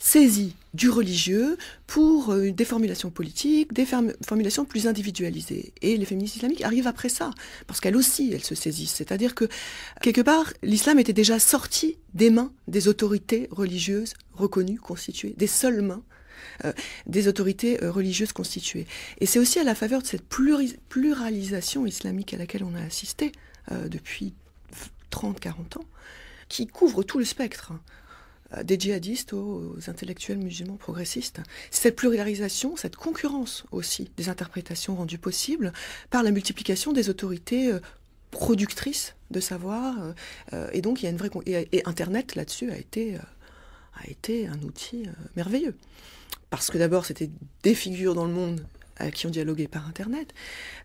saisie du religieux pour euh, des formulations politiques, des formulations plus individualisées. Et les féministes islamiques arrivent après ça, parce qu'elles aussi, elles se saisissent. C'est-à-dire que, quelque part, l'islam était déjà sorti des mains des autorités religieuses reconnues, constituées, des seules mains euh, des autorités euh, religieuses constituées. Et c'est aussi à la faveur de cette pluralisation islamique à laquelle on a assisté depuis 30-40 ans, qui couvre tout le spectre. Hein. Euh, des djihadistes aux intellectuels musulmans progressistes. cette pluralisation, cette concurrence aussi des interprétations rendues possibles par la multiplication des autorités euh, productrices de savoir. Euh, et donc, il y a une vraie. Et, Internet, là-dessus, a été, a été un outil merveilleux. Parce que d'abord, c'était des figures dans le monde qui ont dialogué par Internet,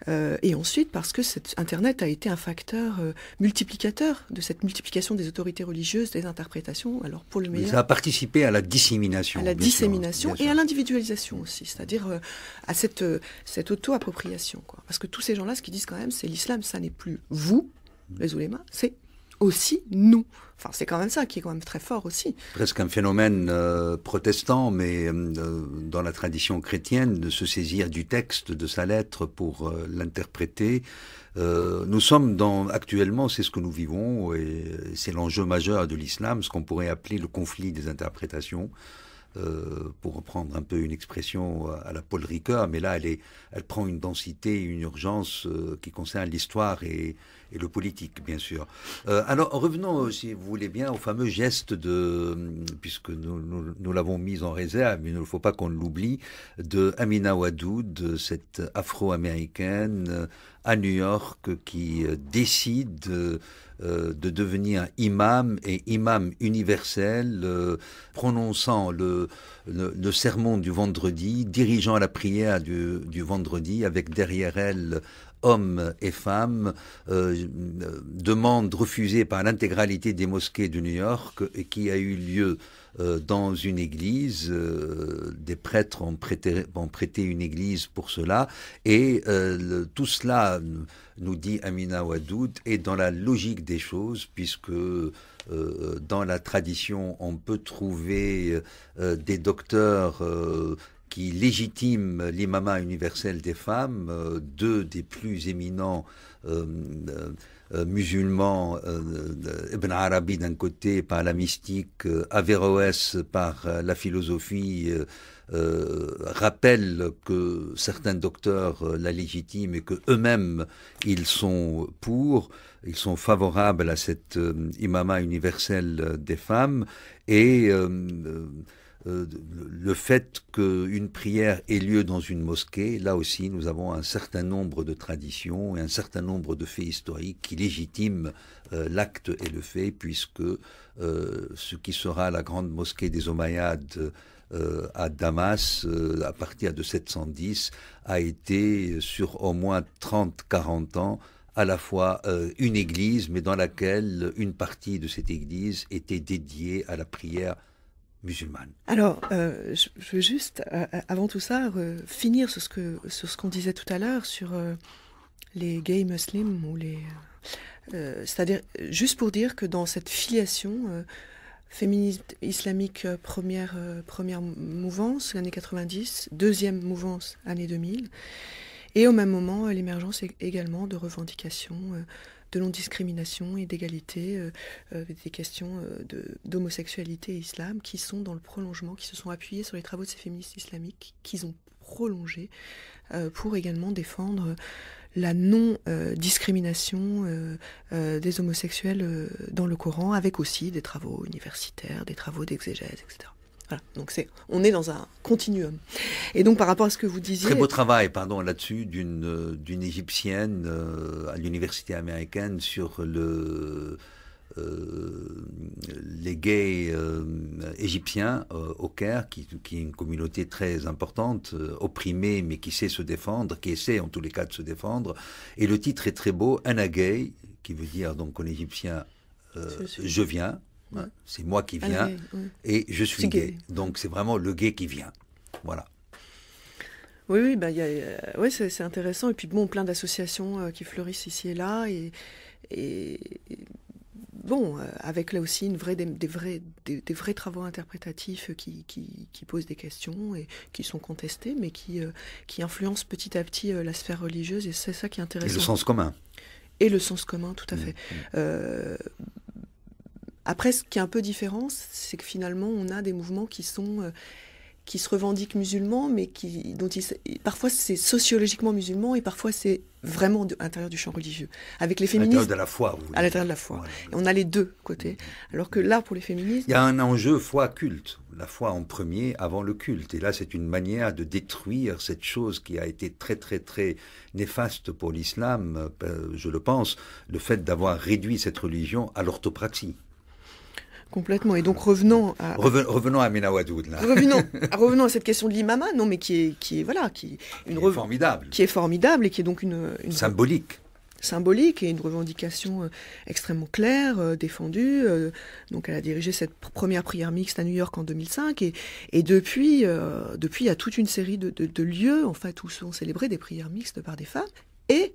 euh, et ensuite parce que Internet a été un facteur euh, multiplicateur de cette multiplication des autorités religieuses, des interprétations, alors pour le meilleur. Mais ça a participé à la dissémination. À la dissémination et à l'individualisation aussi, c'est-à-dire euh, à cette, cette auto-appropriation. Parce que tous ces gens-là, ce qu'ils disent quand même, c'est l'islam, ça n'est plus vous, mm. les oulémas, c'est aussi nous. Enfin, c'est quand même ça qui est quand même très fort aussi. Presque un phénomène euh, protestant, mais euh, dans la tradition chrétienne, de se saisir du texte, de sa lettre pour euh, l'interpréter. nous sommes dans, actuellement, c'est ce que nous vivons, et c'est l'enjeu majeur de l'islam, ce qu'on pourrait appeler le conflit des interprétations. pour reprendre un peu une expression à la Paul Ricoeur, mais là, elle, est, elle prend une densité, une urgence qui concerne l'histoire et et le politique, bien sûr. Euh, alors revenons, euh, si vous voulez bien, au fameux geste de, euh, puisque nous, l'avons mis en réserve, mais il ne faut pas qu'on l'oublie, de Amina Wadoud, cette afro-américaine à New York qui décide euh, de devenir imam et imam universel, euh, prononçant le, sermon du vendredi, dirigeant la prière du, vendredi, avec derrière elle hommes et femmes, euh, demande refusée par l'intégralité des mosquées de New York et qui a eu lieu euh, dans une église. Euh, des prêtres ont prêté, une église pour cela. Et euh, tout cela, nous dit Amina Wadoud, est dans la logique des choses, puisque dans la tradition, on peut trouver des docteurs qui légitiment l'imamat universel des femmes, deux des plus éminents euh, musulmans, euh, Ibn Arabi d'un côté par la mystique, euh, Averroès par la philosophie, rappelle rappellent que certains docteurs la légitiment et que eux-mêmes ils sont pour, ils sont favorables à cette imamah imama universelle des femmes et euh, le fait qu'une prière ait lieu dans une mosquée, là aussi nous avons un certain nombre de traditions et un certain nombre de faits historiques qui légitiment euh, l'acte et le fait, puisque euh, ce qui sera la grande mosquée des Omeyyades à Damas à partir de 710 a été sur au moins 30-40 ans à la fois une église, mais dans laquelle une partie de cette église était dédiée à la prière alors, euh, je, veux juste, euh, euh, avant tout ça, finir sur ce que ce qu'on disait tout à l'heure sur les gays musulmans c'est-à-dire juste pour dire que dans cette filiation féministe islamique première première mouvance années 90, deuxième mouvance années 2000, et au même moment l'émergence également de revendications de non-discrimination et d'égalité, euh, euh, des questions euh, d'homosexualité et islam qui sont dans le prolongement, qui se sont appuyées sur les travaux de ces féministes islamiques, qu'ils ont prolongé pour également défendre la non-discrimination des homosexuels dans le Coran, avec aussi des travaux universitaires, des travaux d'exégèse, etc. Voilà. Donc on est dans un continuum. Et donc par rapport à ce que vous disiez, très beau travail, pardon, là-dessus d'une égyptienne euh, à l'université américaine sur le euh, les gays euh, égyptiens au Caire, qui, est une communauté très importante, opprimée, mais qui sait se défendre, qui essaie en tous les cas de se défendre. Et le titre est très beau, Gay », qui veut dire donc en égyptien je viens, c'est moi qui ah viens et je suis gay. Donc c'est vraiment le gay qui vient. Voilà. Oui, oui, bah, euh, c'est, intéressant. Et puis bon, plein d'associations euh, qui fleurissent ici et là. Et, bon, euh, avec là aussi une vraie, des, vrais, des, vrais travaux interprétatifs qui, posent des questions et qui sont contestés, mais qui, qui influencent petit à petit la sphère religieuse. Et c'est ça qui est intéressant. Et le sens commun. Et le sens commun, tout à mmh. fait. Mmh. Après, ce qui est un peu différent, c'est que finalement, on a des mouvements qui sont euh, qui se revendiquent musulmans, mais qui dont ils, parfois c'est sociologiquement musulman et parfois c'est vraiment de, à l'intérieur du champ religieux. Avec les féministes. À l'intérieur de la foi. à l'intérieur de la foi. on a les deux côtés. Mm, mm. Alors que là, pour les féministes. Il y a un enjeu foi-culte. La foi en premier avant le culte. Et là, c'est une manière de détruire cette chose qui a été très, très, très néfaste pour l'islam, euh, je le pense, le fait d'avoir réduit cette religion à l'orthopraxie. Complètement. Et donc revenons à revenons à Revenons, à cette question de l'imama, non mais qui est qui est voilà qui une formidable, qui est formidable et qui est donc une, symbolique symbolique et une revendication euh, extrêmement claire, euh, défendue. Euh, donc elle a dirigé cette première prière mixte à New York en 2005 et, et depuis, depuis il y a toute une série de, lieux en fait où sont célébrées des prières mixtes par des femmes et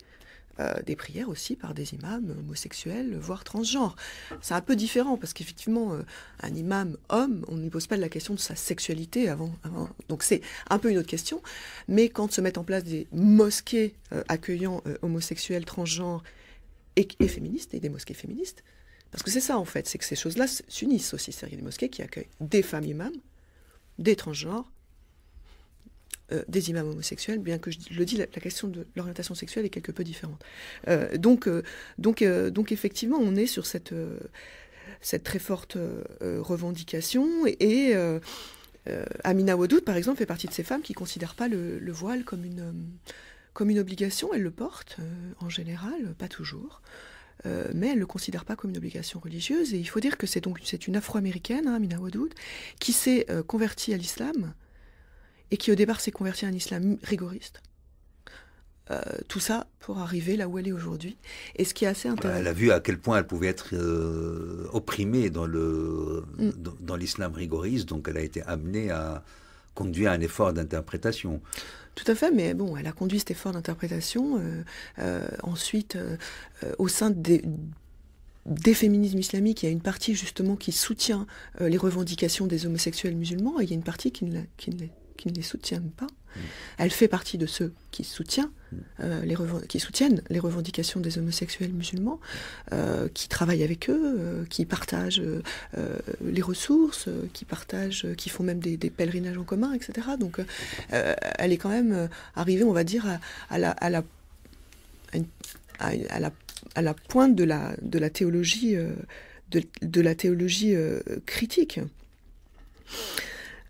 euh, des prières aussi par des imams homosexuels, voire transgenres. C'est un peu différent parce qu'effectivement, euh, un imam homme, on ne lui pose pas la question de sa sexualité avant. Donc c'est un peu une autre question. Mais quand se mettent en place des mosquées euh, accueillant homosexuels, transgenres et, féministes, et des mosquées féministes, parce que c'est ça en fait, c'est que ces choses-là s'unissent aussi. C'est-à-dire des mosquées qui accueillent des femmes imams, des transgenres, euh, des imams homosexuels, bien que je le dis, la, question de l'orientation sexuelle est quelque peu différente. Euh, donc, euh, donc, donc, effectivement, on est sur cette, très forte revendication et. Amina Wadoud, par exemple, fait partie de ces femmes qui ne considèrent pas le, voile comme une, obligation. Elle le porte, en général, pas toujours. mais elle ne le considère pas comme une obligation religieuse. Et il faut dire que c'est donc c'est une Afro-américaine, hein, Amina Wadoud, qui s'est convertie à l'islam et qui au départ s'est convertie à un islam rigoriste. Euh, tout ça pour arriver là où elle est aujourd'hui. Et ce qui est assez intéressant. Elle a vu à quel point elle pouvait être euh, opprimée dans le mm. dans, l'islam rigoriste, donc elle a été amenée à conduire un effort d'interprétation. Tout à fait, mais bon, elle a conduit cet effort d'interprétation. Euh, ensuite, au sein des des féminismes islamiques, il y a une partie justement qui soutient les revendications des homosexuels musulmans et il y a une partie qui ne, l'est ne qui ne les soutiennent pas. Mm. Elle fait partie de ceux qui, soutiennent mm. euh, les revendications des homosexuels musulmans, euh, qui travaillent avec eux, euh, qui partagent les ressources, qui partagent, qui font même des, pèlerinages en commun, etc. Donc elle est quand même arrivée, on va dire, à, la, pointe de la, théologie, de, la théologie critique.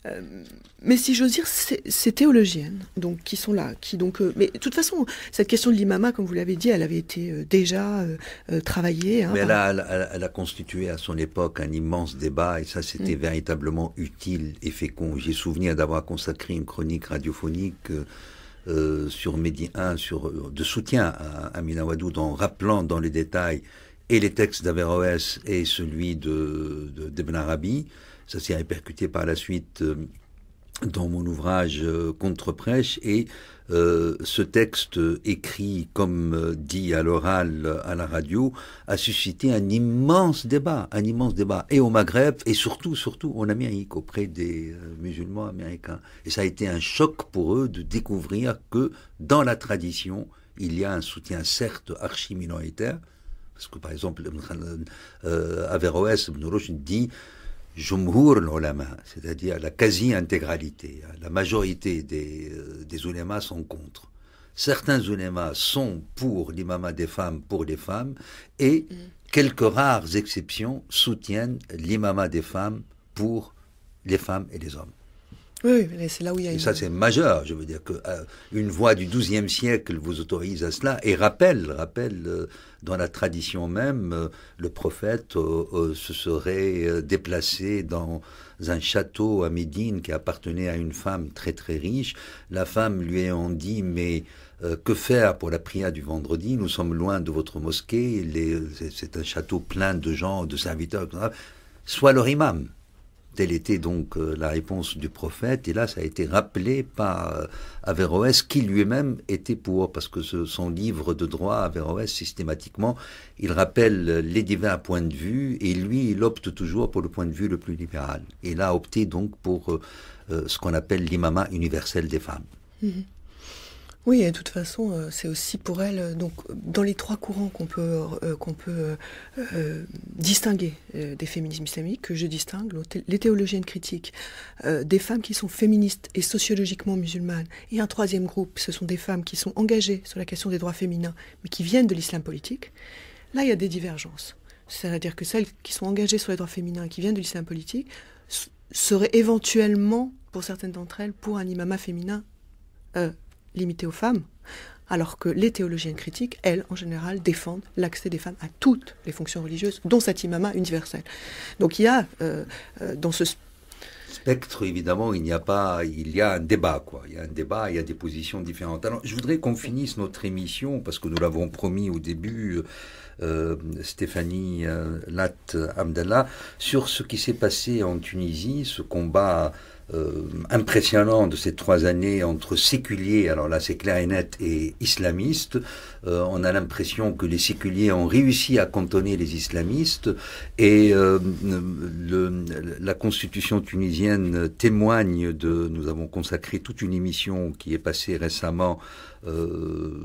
Euh, mais si j'ose dire, c'est théologiennes donc qui sont là, qui donc. Euh, mais de toute façon, cette question de l'imama, comme vous l'avez dit, elle avait été déjà travaillée. mais elle a, constitué à son époque un immense débat, et ça, c'était mm. véritablement utile et fécond. J'ai souvenir d'avoir consacré une chronique radiophonique. Euh, sur Médi 1, de soutien à Amina en rappelant dans les détails et les textes d'Averroès et celui de, de, d'Ebn Arabi, ça s'est répercuté par la suite euh, dans mon ouvrage euh, Contre-prêche et euh, ce texte écrit comme dit à l'oral à la radio a suscité un immense débat, un immense débat et au Maghreb et surtout surtout en Amérique auprès des musulmans américains et ça a été un choc pour eux de découvrir que dans la tradition il y a un soutien certes archi minoritaire parce que par exemple euh, Averroès Ibn Rushd dit Jumhur l'ulama, c'est-à-dire la quasi-intégralité, hein. la majorité des, euh, des ulémas sont contre. Certains ulémas sont pour l'imamat des femmes, pour les femmes, et mm. quelques rares exceptions soutiennent l'imama des femmes pour les femmes et les hommes. Oui, c'est là où il y a. Et ça, c'est majeur. Je veux dire que euh, une voix du XIIe siècle vous autorise à cela et rappelle, rappelle euh, dans la tradition même, euh, le prophète se serait déplacé dans un château à Médine qui appartenait à une femme très très riche. La femme lui ayant dit mais que faire pour la prière du vendredi Nous sommes loin de votre mosquée. C'est un château plein de gens, de serviteurs. Etc. Sois leur imam. Telle était donc euh, la réponse du prophète, et là ça a été rappelé par euh, Averroès, qui lui-même était pour, parce que son livre de droit, Averroès, systématiquement, il rappelle euh, les divers points de vue, et lui, il opte toujours pour le point de vue le plus libéral. Et là, a opté donc pour ce qu'on appelle l'imama universel des femmes. Mm-hmm. Oui, et de toute façon, euh, c'est aussi pour elle, euh, donc euh, dans les trois courants qu'on peut, peut distinguer des féminismes islamiques, que je distingue, les théologiennes critiques, des femmes qui sont féministes et sociologiquement musulmanes, et un troisième groupe, ce sont des femmes qui sont engagées sur la question des droits féminins, mais qui viennent de l'islam politique, là il y a des divergences. C'est-à-dire que celles qui sont engagées sur les droits féminins, qui viennent de l'islam politique, seraient éventuellement, pour certaines d'entre elles, pour un imama féminin limitée aux femmes, alors que les théologiennes critiques, elles, en général, défendent l'accès des femmes à toutes les fonctions religieuses, dont cet imamat universel. Donc il y a euh, euh, dans ce spectre, évidemment, il n'y a pas, il y a un débat, quoi. Il y a un débat, il y a des positions différentes. Alors, je voudrais qu'on finisse notre émission parce que nous l'avons promis au début, euh, Stéphanie Lat Amdallah, sur ce qui s'est passé en Tunisie, ce combat euh, impressionnant de ces trois années entre séculiers, alors là c'est clair et net, et islamistes. Euh, on a l'impression que les séculiers ont réussi à cantonner les islamistes et euh, le, la constitution tunisienne témoigne de... Nous avons consacré toute une émission qui est passée récemment euh,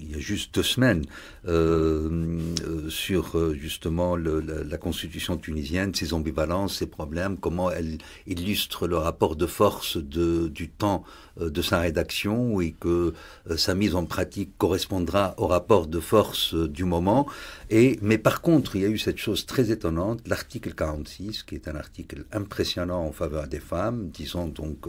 il y a juste deux semaines euh, euh, sur justement la, constitution tunisienne, ses ambivalences, ses problèmes, comment elle illustre le rapport de force de, du temps de sa rédaction et que sa mise en pratique correspondra au rapport de force du moment. Et, mais par contre, il y a eu cette chose très étonnante, l'article 46, qui est un article impressionnant en faveur des femmes, disons donc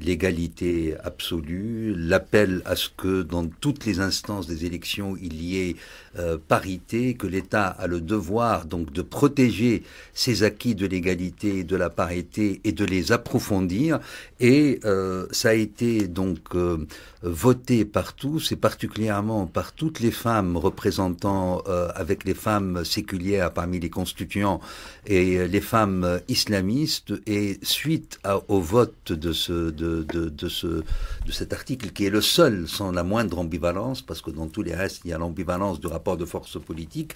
l'égalité absolue, l'appel à ce que dans toutes les instances des élections, il y ait euh, parité, que l'État a le devoir donc de protéger ses acquis de l'égalité de la parité et de les approfondir. Et euh, ça a été donc euh, voté par tous et particulièrement par toutes les femmes représentant avec les femmes séculières parmi les constituants et les femmes islamistes. Et suite au vote de ce de, de, de cet article qui est le seul sans la moindre ambivalence, parce que dans tous les restes, il y a l'ambivalence du rapport de force politique,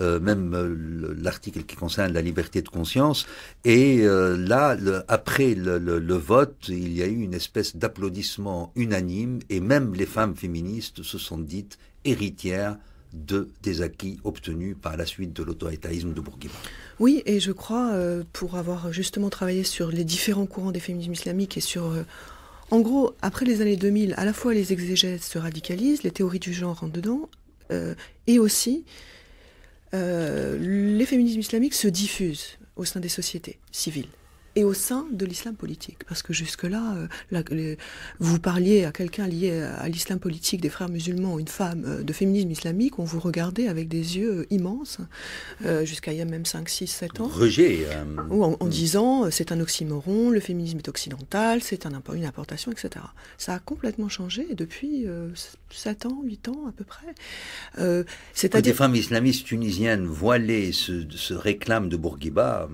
euh, même euh, l'article qui concerne la liberté de conscience. Et euh, là, après le, vote, il y a eu une espèce d'applaudissement unanime, et même les femmes féministes se sont dites héritières de, des acquis obtenus par la suite de l'autoritarisme de Bourguiba. Oui, et je crois, pour avoir justement travaillé sur les différents courants des féminismes islamiques et sur en gros, après les années 2000, à la fois les exégèses se radicalisent, les théories du genre rentrent dedans, euh, et aussi euh, les féminismes islamiques se diffusent au sein des sociétés civiles au sein de l'islam politique. Parce que jusque-là, euh, vous parliez à quelqu'un lié à, l'islam politique des frères musulmans, une femme euh, de féminisme islamique, on vous regardait avec des yeux euh, immenses, jusqu'à il y a même 5, 6, 7 ans. Rejet. Ou en, disant, c'est un oxymoron, le féminisme est occidental, c'est un, une importation, etc. Ça a complètement changé depuis 7 ans, 8 ans à peu près. cest à Des femmes islamistes tunisiennes voilées se, se réclament de Bourguiba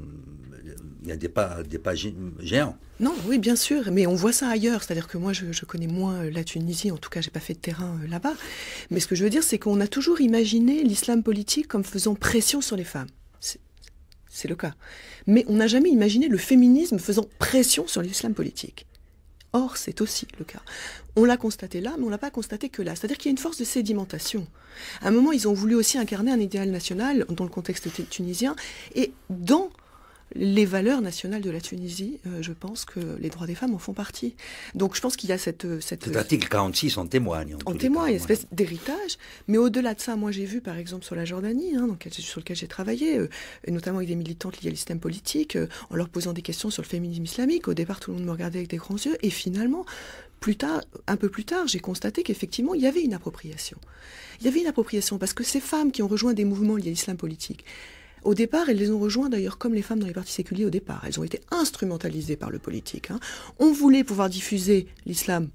il y a des pas, des géants. Non, oui, bien sûr, mais on voit ça ailleurs. C'est-à-dire que moi, je, connais moins euh, la Tunisie, en tout cas, je n'ai pas fait de terrain euh, là-bas. Mais ce que je veux dire, c'est qu'on a toujours imaginé l'islam politique comme faisant pression sur les femmes. C'est le cas. Mais on n'a jamais imaginé le féminisme faisant pression sur l'islam politique. Or, c'est aussi le cas. On l'a constaté là, mais on l'a pas constaté que là. C'est-à-dire qu'il y a une force de sédimentation. À un moment, ils ont voulu aussi incarner un idéal national dans le contexte tunisien. Et dans les valeurs nationales de la Tunisie, euh, je pense que les droits des femmes en font partie. Donc je pense qu'il y a cette... Euh, cette Cet article 46 en témoigne. En, en témoigne, une espèce d'héritage. Mais au-delà de ça, moi j'ai vu par exemple sur la Jordanie, hein, donc, sur lequel j'ai travaillé, euh, notamment avec des militantes liées à l'islam politique, en leur posant des questions sur le féminisme islamique. Au départ, tout le monde me regardait avec des grands yeux. Et finalement, plus tard, un peu plus tard, j'ai constaté qu'effectivement, il y avait une appropriation. Il y avait une appropriation parce que ces femmes qui ont rejoint des mouvements liés à l'islam politique, au départ, elles les ont rejoints d'ailleurs comme les femmes dans les partis séculiers au départ. Elles ont été instrumentalisées par le politique. Hein. On voulait pouvoir diffuser l'islam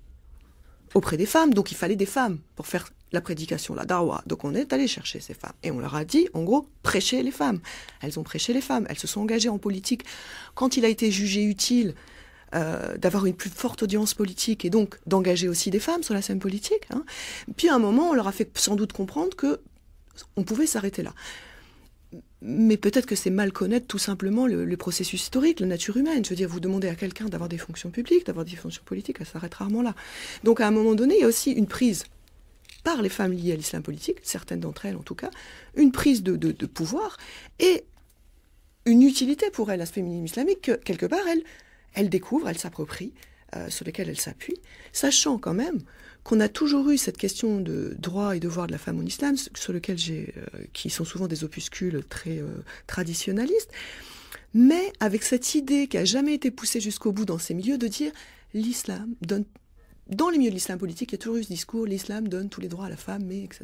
auprès des femmes, donc il fallait des femmes pour faire la prédication, la dawa. Donc on est allé chercher ces femmes. Et on leur a dit, en gros, prêcher les femmes. Elles ont prêché les femmes, elles se sont engagées en politique. Quand il a été jugé utile euh, d'avoir une plus forte audience politique et donc d'engager aussi des femmes sur la scène politique, hein, puis à un moment, on leur a fait sans doute comprendre que on pouvait s'arrêter là mais peut-être que c'est mal connaître tout simplement le, processus historique, la nature humaine. Je veux dire, vous demandez à quelqu'un d'avoir des fonctions publiques, d'avoir des fonctions politiques, ça s'arrête rarement là. Donc à un moment donné, il y a aussi une prise par les femmes liées à l'islam politique, certaines d'entre elles en tout cas, une prise de, de, pouvoir et une utilité pour elles à ce féminisme islamique que quelque part elles, elles découvrent, elles s'approprient, euh, sur lesquelles elles s'appuient, sachant quand même qu'on a toujours eu cette question de droit et devoir de la femme en islam, sur lequel j'ai, euh, qui sont souvent des opuscules très euh, traditionalistes mais avec cette idée qui a jamais été poussée jusqu'au bout dans ces milieux de dire l'islam donne, dans les milieux de l'islam politique, il y a toujours eu ce discours, l'islam donne tous les droits à la femme, mais etc.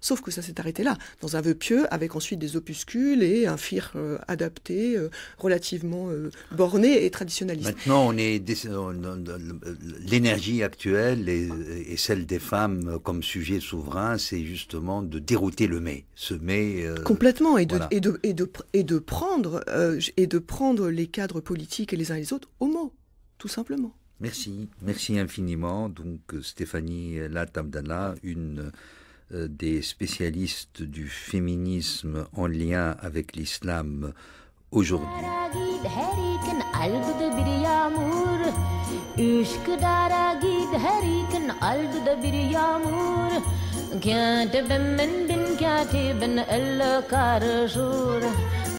Sauf que ça s'est arrêté là, dans un vœu pieux, avec ensuite des opuscules et un fir euh, adapté, euh, relativement euh, borné et traditionnaliste. Maintenant, on est l'énergie actuelle et, celle des femmes comme sujet souverain, c'est justement de dérouter le mais. ce mai. Complètement, et de, et de, prendre et de prendre les cadres politiques et les uns et les autres au mot, tout simplement. Merci, merci infiniment. Donc Stéphanie Latamdana, une euh, des spécialistes du féminisme en lien avec l'islam aujourd'hui.